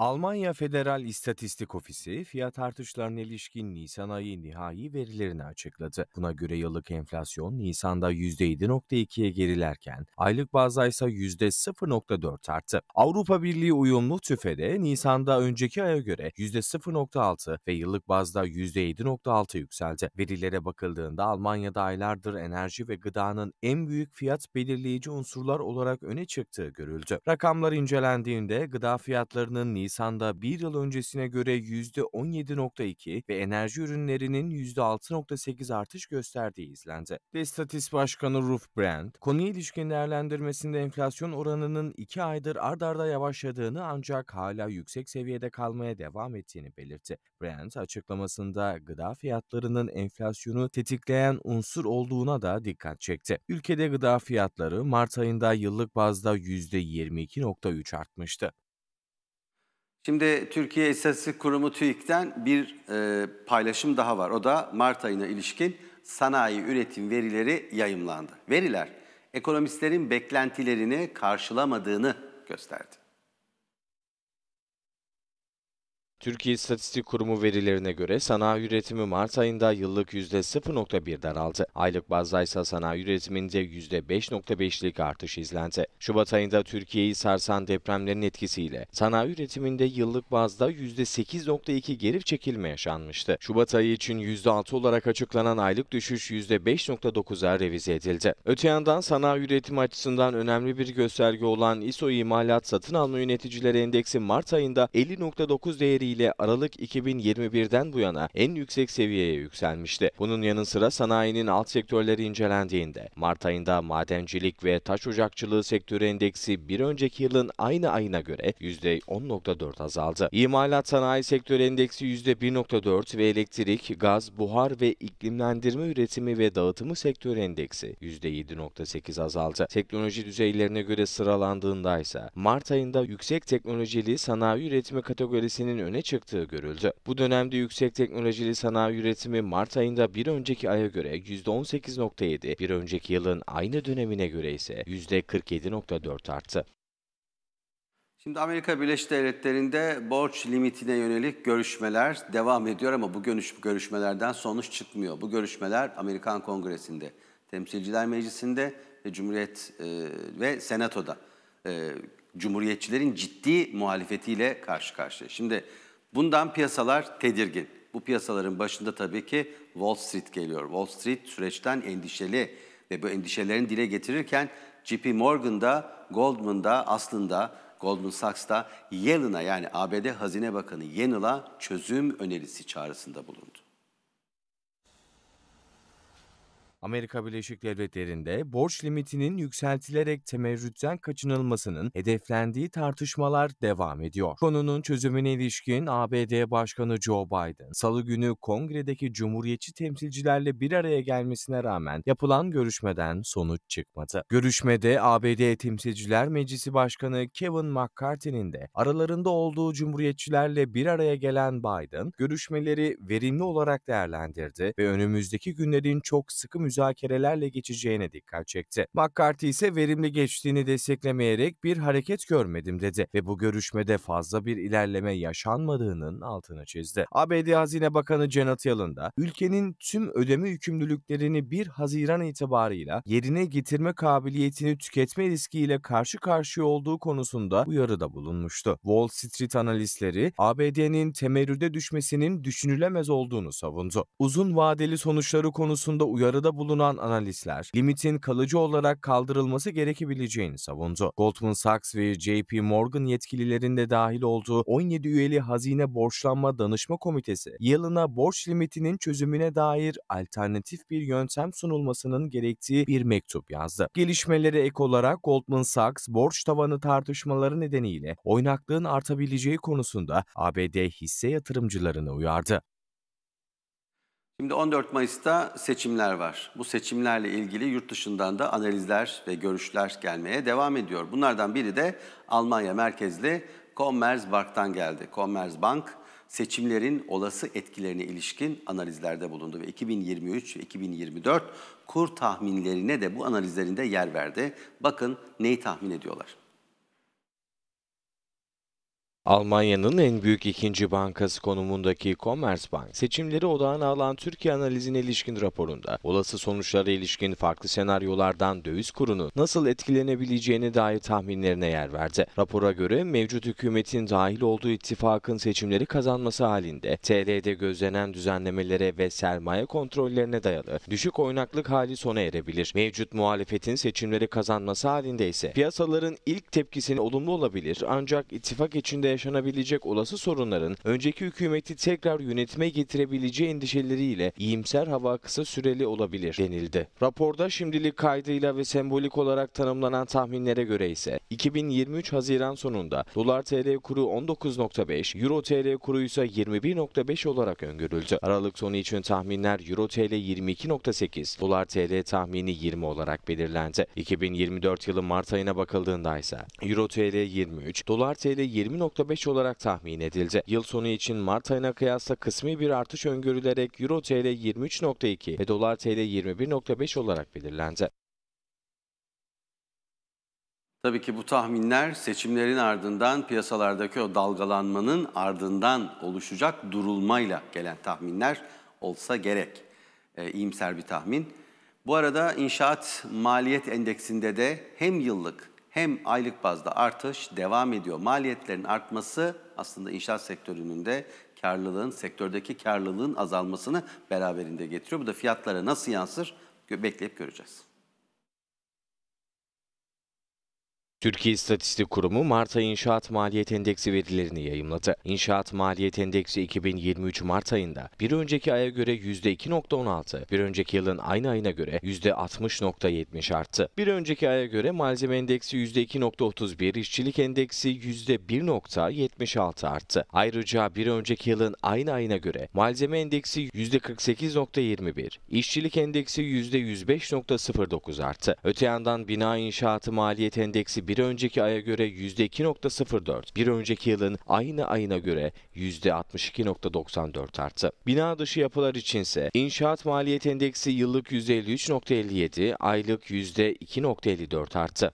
Speaker 3: Almanya Federal İstatistik Ofisi fiyat artışlarına ilişkin Nisan ayı nihai verilerini açıkladı. Buna göre yıllık enflasyon Nisan'da %7.2'ye gerilerken aylık bazda ise %0.4 arttı. Avrupa Birliği uyumlu tüfede Nisan'da önceki aya göre %0.6 ve yıllık bazda %7.6 yükseldi. Verilere bakıldığında Almanya'da aylardır enerji ve gıdanın en büyük fiyat belirleyici unsurlar olarak öne çıktığı görüldü. Rakamlar incelendiğinde gıda fiyatlarının Nisan Nisan'da bir yıl öncesine göre %17.2 ve enerji ürünlerinin %6.8 artış gösterdiği izlendi. Destatis Başkanı Ruf Brand, konuya ilişkin değerlendirmesinde enflasyon oranının 2 aydır ard arda yavaşladığını ancak hala yüksek seviyede kalmaya devam ettiğini belirtti. Brand açıklamasında gıda fiyatlarının enflasyonu tetikleyen unsur olduğuna da dikkat çekti. Ülkede gıda fiyatları Mart ayında yıllık bazda %22.3 artmıştı.
Speaker 2: Şimdi Türkiye İstatistik Kurumu TÜİK'ten bir e, paylaşım daha var. O da Mart ayına ilişkin sanayi üretim verileri yayımlandı. Veriler ekonomistlerin beklentilerini karşılamadığını gösterdi.
Speaker 3: Türkiye İstatistik Kurumu verilerine göre sanayi üretimi Mart ayında yıllık %0.1'den aldı. Aylık bazda ise sanayi üretiminde %5.5'lik artış izlendi. Şubat ayında Türkiye'yi sarsan depremlerin etkisiyle sanayi üretiminde yıllık bazda %8.2 geri çekilme yaşanmıştı. Şubat ayı için %6 olarak açıklanan aylık düşüş %5.9'a revize edildi. Öte yandan sanayi üretimi açısından önemli bir gösterge olan ISO imalat Satın Alma Yöneticileri Endeksi Mart ayında 50.9 değeri ile Aralık 2021'den bu yana en yüksek seviyeye yükselmişti. Bunun yanı sıra sanayinin alt sektörleri incelendiğinde Mart ayında madencilik ve taş ocakçılığı sektörü endeksi bir önceki yılın aynı ayına göre %10.4 azaldı. İmalat sanayi sektörü endeksi %1.4 ve elektrik, gaz, buhar ve iklimlendirme üretimi ve dağıtımı sektörü endeksi %7.8 azaldı. Teknoloji düzeylerine göre sıralandığında ise Mart ayında yüksek teknolojili sanayi üretimi kategorisinin öne üretime çıktığı görüldü. Bu dönemde yüksek teknolojili sanayi üretimi Mart ayında bir önceki aya göre %18.7, bir önceki yılın aynı dönemine göre ise %47.4 arttı.
Speaker 2: Şimdi Amerika Birleşik Devletleri'nde borç limitine yönelik görüşmeler devam ediyor ama bu görüşmelerden sonuç çıkmıyor. Bu görüşmeler Amerikan Kongresi'nde, Temsilciler Meclisi'nde ve Cumhuriyet e, ve Senato'da e, Cumhuriyetçilerin ciddi muhalefetiyle karşı karşıya. Şimdi Bundan piyasalar tedirgin. Bu piyasaların başında tabii ki Wall Street geliyor. Wall Street süreçten endişeli ve bu endişelerini dile getirirken JP Morgan'da, Goldman'da aslında Goldman Sachs'ta Yellen'a yani ABD Hazine Bakanı Yellen'a çözüm önerisi çağrısında bulundu. Amerika Birleşik Devletleri'nde
Speaker 3: borç limitinin yükseltilerek temerrütten kaçınılmasının hedeflendiği tartışmalar devam ediyor. Konunun çözümüne ilişkin ABD Başkanı Joe Biden, salı günü kongredeki cumhuriyetçi temsilcilerle bir araya gelmesine rağmen yapılan görüşmeden sonuç çıkmadı. Görüşmede ABD Temsilciler Meclisi Başkanı Kevin McCarthy'nin de aralarında olduğu cumhuriyetçilerle bir araya gelen Biden, görüşmeleri verimli olarak değerlendirdi ve önümüzdeki günlerin çok sıkı müzakerelerle geçeceğine dikkat çekti. McCarthy ise verimli geçtiğini desteklemeyerek bir hareket görmedim dedi ve bu görüşmede fazla bir ilerleme yaşanmadığının altını çizdi. ABD Hazine Bakanı Janet Yellen da ülkenin tüm ödeme yükümlülüklerini 1 Haziran itibarıyla yerine getirme kabiliyetini tüketme riskiyle karşı karşıya olduğu konusunda uyarıda bulunmuştu. Wall Street analistleri ABD'nin temerrüde düşmesinin düşünülemez olduğunu savundu. Uzun vadeli sonuçları konusunda uyarıda bulunan analistler limitin kalıcı olarak kaldırılması gerekebileceğini savundu. Goldman Sachs ve JP Morgan yetkililerinde de dahil olduğu 17 üyeli Hazine Borçlanma Danışma Komitesi, yılına borç limitinin çözümüne dair alternatif bir yöntem sunulmasının gerektiği bir mektup yazdı. Gelişmelere ek olarak Goldman Sachs borç tavanı tartışmaları nedeniyle oynaklığın artabileceği konusunda ABD hisse yatırımcılarını uyardı.
Speaker 2: Şimdi 14 Mayıs'ta seçimler var. Bu seçimlerle ilgili yurt dışından da analizler ve görüşler gelmeye devam ediyor. Bunlardan biri de Almanya merkezli Commerzbank'tan geldi. Commerzbank seçimlerin olası etkilerine ilişkin analizlerde bulundu ve 2023 ve 2024 kur tahminlerine de bu analizlerinde yer verdi. Bakın neyi tahmin ediyorlar?
Speaker 3: Almanya'nın en büyük ikinci bankası konumundaki Commerzbank seçimleri odağına alan Türkiye analizine ilişkin raporunda olası sonuçlara ilişkin farklı senaryolardan döviz kurunu nasıl etkilenebileceğine dair tahminlerine yer verdi. Rapora göre mevcut hükümetin dahil olduğu ittifakın seçimleri kazanması halinde TL'de gözlenen düzenlemelere ve sermaye kontrollerine dayalı düşük oynaklık hali sona erebilir. Mevcut muhalefetin seçimleri kazanması halinde ise piyasaların ilk tepkisini olumlu olabilir ancak ittifak içinde yaşanabilecek olası sorunların önceki hükümeti tekrar yönetime getirebileceği endişeleriyle iyimser hava kısa süreli olabilir denildi. Raporda şimdilik kaydıyla ve sembolik olarak tanımlanan tahminlere göre ise 2023 Haziran sonunda dolar TL kuru 19.5, euro TL kuru ise 21.5 olarak öngörüldü. Aralık sonu için tahminler euro TL 22.8, dolar TL tahmini 20 olarak belirlendi. 2024 yılı Mart ayına bakıldığında ise euro TL 23, dolar TL 20.5 5 olarak tahmin edildi. Yıl sonu için Mart ayına kıyasla kısmi bir artış öngörülerek Euro TL 23.2 ve Dolar TL 21.5 olarak belirlendi.
Speaker 2: Tabii ki bu tahminler seçimlerin ardından piyasalardaki o dalgalanmanın ardından oluşacak durulmayla gelen tahminler olsa gerek. E, iyimser bir tahmin. Bu arada inşaat maliyet endeksinde de hem yıllık hem aylık bazda artış devam ediyor. Maliyetlerin artması aslında inşaat sektörünün de karlılığın, sektördeki karlılığın azalmasını beraberinde getiriyor. Bu da fiyatlara nasıl yansır bekleyip göreceğiz.
Speaker 3: Türkiye İstatistik Kurumu Mart ayı inşaat maliyet endeksi verilerini yayımladı. İnşaat maliyet endeksi 2023 Mart ayında bir önceki aya göre %2.16, bir önceki yılın aynı ayına göre %60.70 arttı. Bir önceki aya göre malzeme endeksi %2.31, işçilik endeksi %1.76 arttı. Ayrıca bir önceki yılın aynı ayına göre malzeme endeksi %48.21, işçilik endeksi %105.09 arttı. Öte yandan bina inşaatı maliyet endeksi bir önceki aya göre %2.04, bir önceki yılın aynı ayına göre %62.94 arttı. Bina dışı yapılar içinse inşaat maliyet endeksi yıllık %53.57, aylık %2.54 arttı.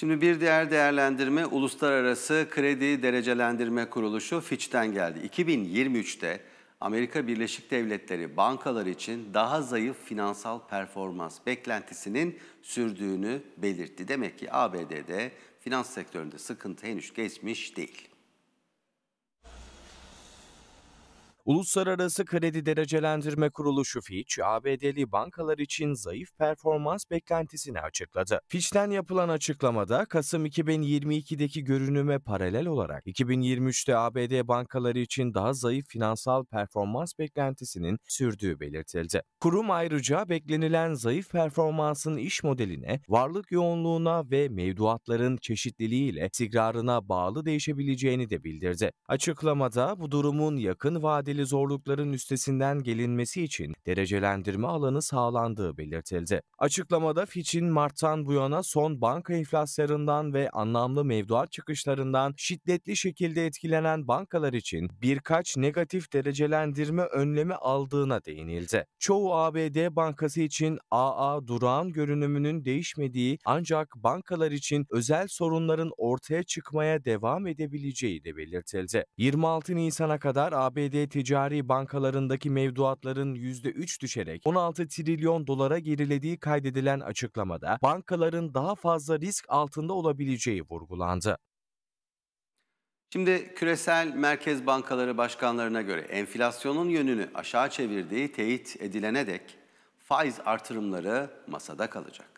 Speaker 2: Şimdi bir diğer değerlendirme Uluslararası Kredi Derecelendirme Kuruluşu Fitch'ten geldi. 2023'te Amerika Birleşik Devletleri bankalar için daha zayıf finansal performans beklentisinin sürdüğünü belirtti. Demek ki ABD'de finans sektöründe sıkıntı henüz geçmiş değil.
Speaker 3: Uluslararası Kredi Derecelendirme Kuruluşu Fitch, ABD'li bankalar için zayıf performans beklentisini açıkladı. Fitch'ten yapılan açıklamada Kasım 2022'deki görünüme paralel olarak 2023'te ABD bankaları için daha zayıf finansal performans beklentisinin sürdüğü belirtildi. Kurum ayrıca beklenilen zayıf performansın iş modeline, varlık yoğunluğuna ve mevduatların çeşitliliğiyle istikrarına bağlı değişebileceğini de bildirdi. Açıklamada bu durumun yakın vadeli vadeli zorlukların üstesinden gelinmesi için derecelendirme alanı sağlandığı belirtildi. Açıklamada Fitch'in Mart'tan bu yana son banka iflaslarından ve anlamlı mevduat çıkışlarından şiddetli şekilde etkilenen bankalar için birkaç negatif derecelendirme önlemi aldığına değinildi. Çoğu ABD bankası için AA durağan görünümünün değişmediği ancak bankalar için özel sorunların ortaya çıkmaya devam edebileceği de belirtildi. 26 Nisan'a kadar ABD ticari bankalarındaki mevduatların %3 düşerek 16 trilyon dolara gerilediği kaydedilen açıklamada bankaların daha fazla risk altında olabileceği vurgulandı.
Speaker 2: Şimdi küresel merkez bankaları başkanlarına göre enflasyonun yönünü aşağı çevirdiği teyit edilene dek faiz artırımları masada kalacak.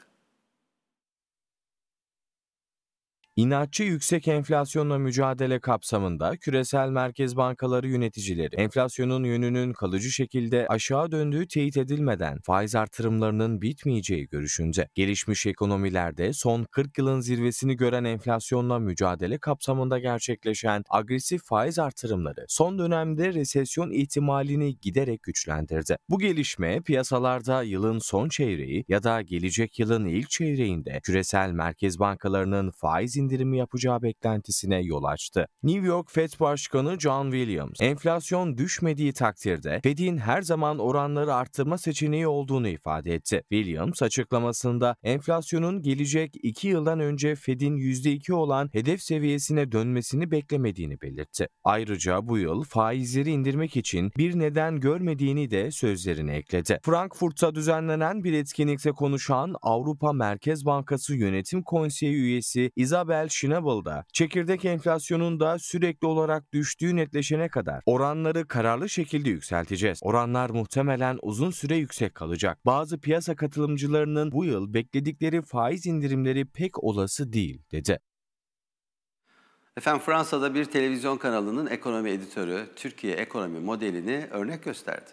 Speaker 3: İnatçı yüksek enflasyonla mücadele kapsamında küresel merkez bankaları yöneticileri enflasyonun yönünün kalıcı şekilde aşağı döndüğü teyit edilmeden faiz artırımlarının bitmeyeceği görüşünde. Gelişmiş ekonomilerde son 40 yılın zirvesini gören enflasyonla mücadele kapsamında gerçekleşen agresif faiz artırımları son dönemde resesyon ihtimalini giderek güçlendirdi. Bu gelişme piyasalarda yılın son çeyreği ya da gelecek yılın ilk çeyreğinde küresel merkez bankalarının faiz indirimi yapacağı beklentisine yol açtı. New York Fed Başkanı John Williams, enflasyon düşmediği takdirde Fed'in her zaman oranları arttırma seçeneği olduğunu ifade etti. Williams açıklamasında enflasyonun gelecek 2 yıldan önce Fed'in %2 olan hedef seviyesine dönmesini beklemediğini belirtti. Ayrıca bu yıl faizleri indirmek için bir neden görmediğini de sözlerine ekledi. Frankfurt'ta düzenlenen bir etkinlikte konuşan Avrupa Merkez Bankası Yönetim Konseyi üyesi Isabel Pavel Schnabel çekirdek enflasyonun da sürekli olarak düştüğü netleşene kadar oranları kararlı şekilde yükselteceğiz. Oranlar muhtemelen uzun süre yüksek kalacak. Bazı piyasa katılımcılarının bu yıl bekledikleri faiz indirimleri pek olası değil dedi.
Speaker 2: Efendim Fransa'da bir televizyon kanalının ekonomi editörü Türkiye ekonomi modelini örnek gösterdi.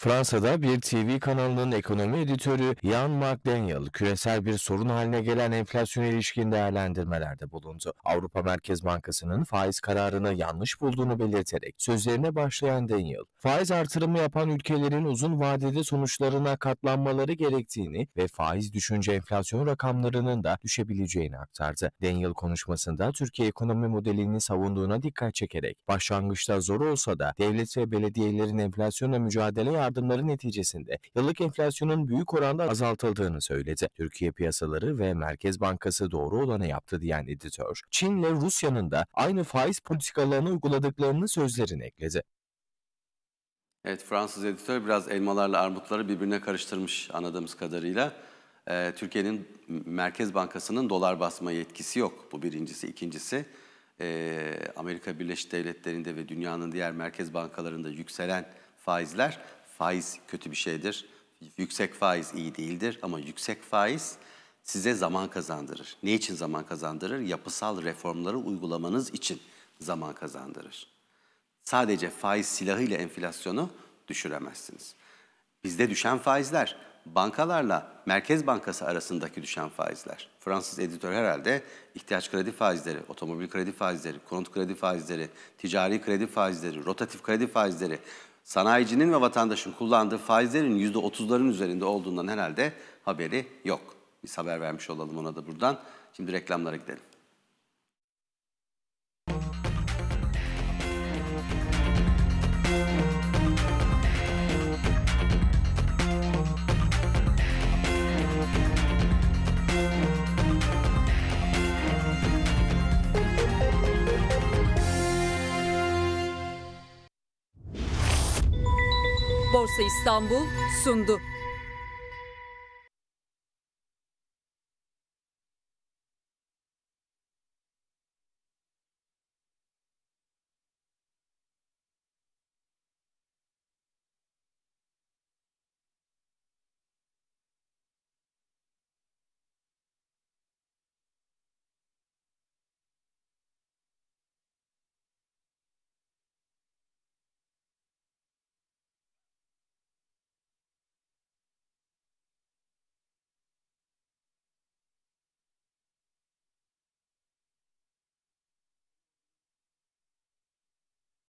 Speaker 3: Fransa'da bir TV kanalının ekonomi editörü Ian McDaniel, küresel bir sorun haline gelen enflasyon ilişkin değerlendirmelerde bulundu. Avrupa Merkez Bankası'nın faiz kararını yanlış bulduğunu belirterek sözlerine başlayan Daniel, faiz artırımı yapan ülkelerin uzun vadede sonuçlarına katlanmaları gerektiğini ve faiz düşünce enflasyon rakamlarının da düşebileceğini aktardı. Daniel konuşmasında Türkiye ekonomi modelini savunduğuna dikkat çekerek, başlangıçta zor olsa da devlet ve belediyelerin enflasyonla mücadele yardımları neticesinde yıllık enflasyonun büyük oranda azaltıldığını söyledi. Türkiye piyasaları ve Merkez Bankası doğru olanı yaptı diyen editör, Çin Çin'le Rusya'nın da aynı faiz politikalarını uyguladıklarını sözlerine ekledi.
Speaker 2: Evet Fransız editör biraz elmalarla armutları birbirine karıştırmış anladığımız kadarıyla. Ee, Türkiye'nin Merkez Bankası'nın dolar basma yetkisi yok. Bu birincisi. ikincisi e, Amerika Birleşik Devletleri'nde ve dünyanın diğer merkez bankalarında yükselen faizler faiz kötü bir şeydir. Yüksek faiz iyi değildir ama yüksek faiz size zaman kazandırır. Ne için zaman kazandırır? Yapısal reformları uygulamanız için zaman kazandırır. Sadece faiz silahıyla enflasyonu düşüremezsiniz. Bizde düşen faizler bankalarla Merkez Bankası arasındaki düşen faizler. Fransız editör herhalde ihtiyaç kredi faizleri, otomobil kredi faizleri, konut kredi faizleri, ticari kredi faizleri, rotatif kredi faizleri sanayicinin ve vatandaşın kullandığı faizlerin %30'ların üzerinde olduğundan herhalde haberi yok. Biz haber vermiş olalım ona da buradan. Şimdi reklamlara gidelim.
Speaker 1: Borsa İstanbul sundu.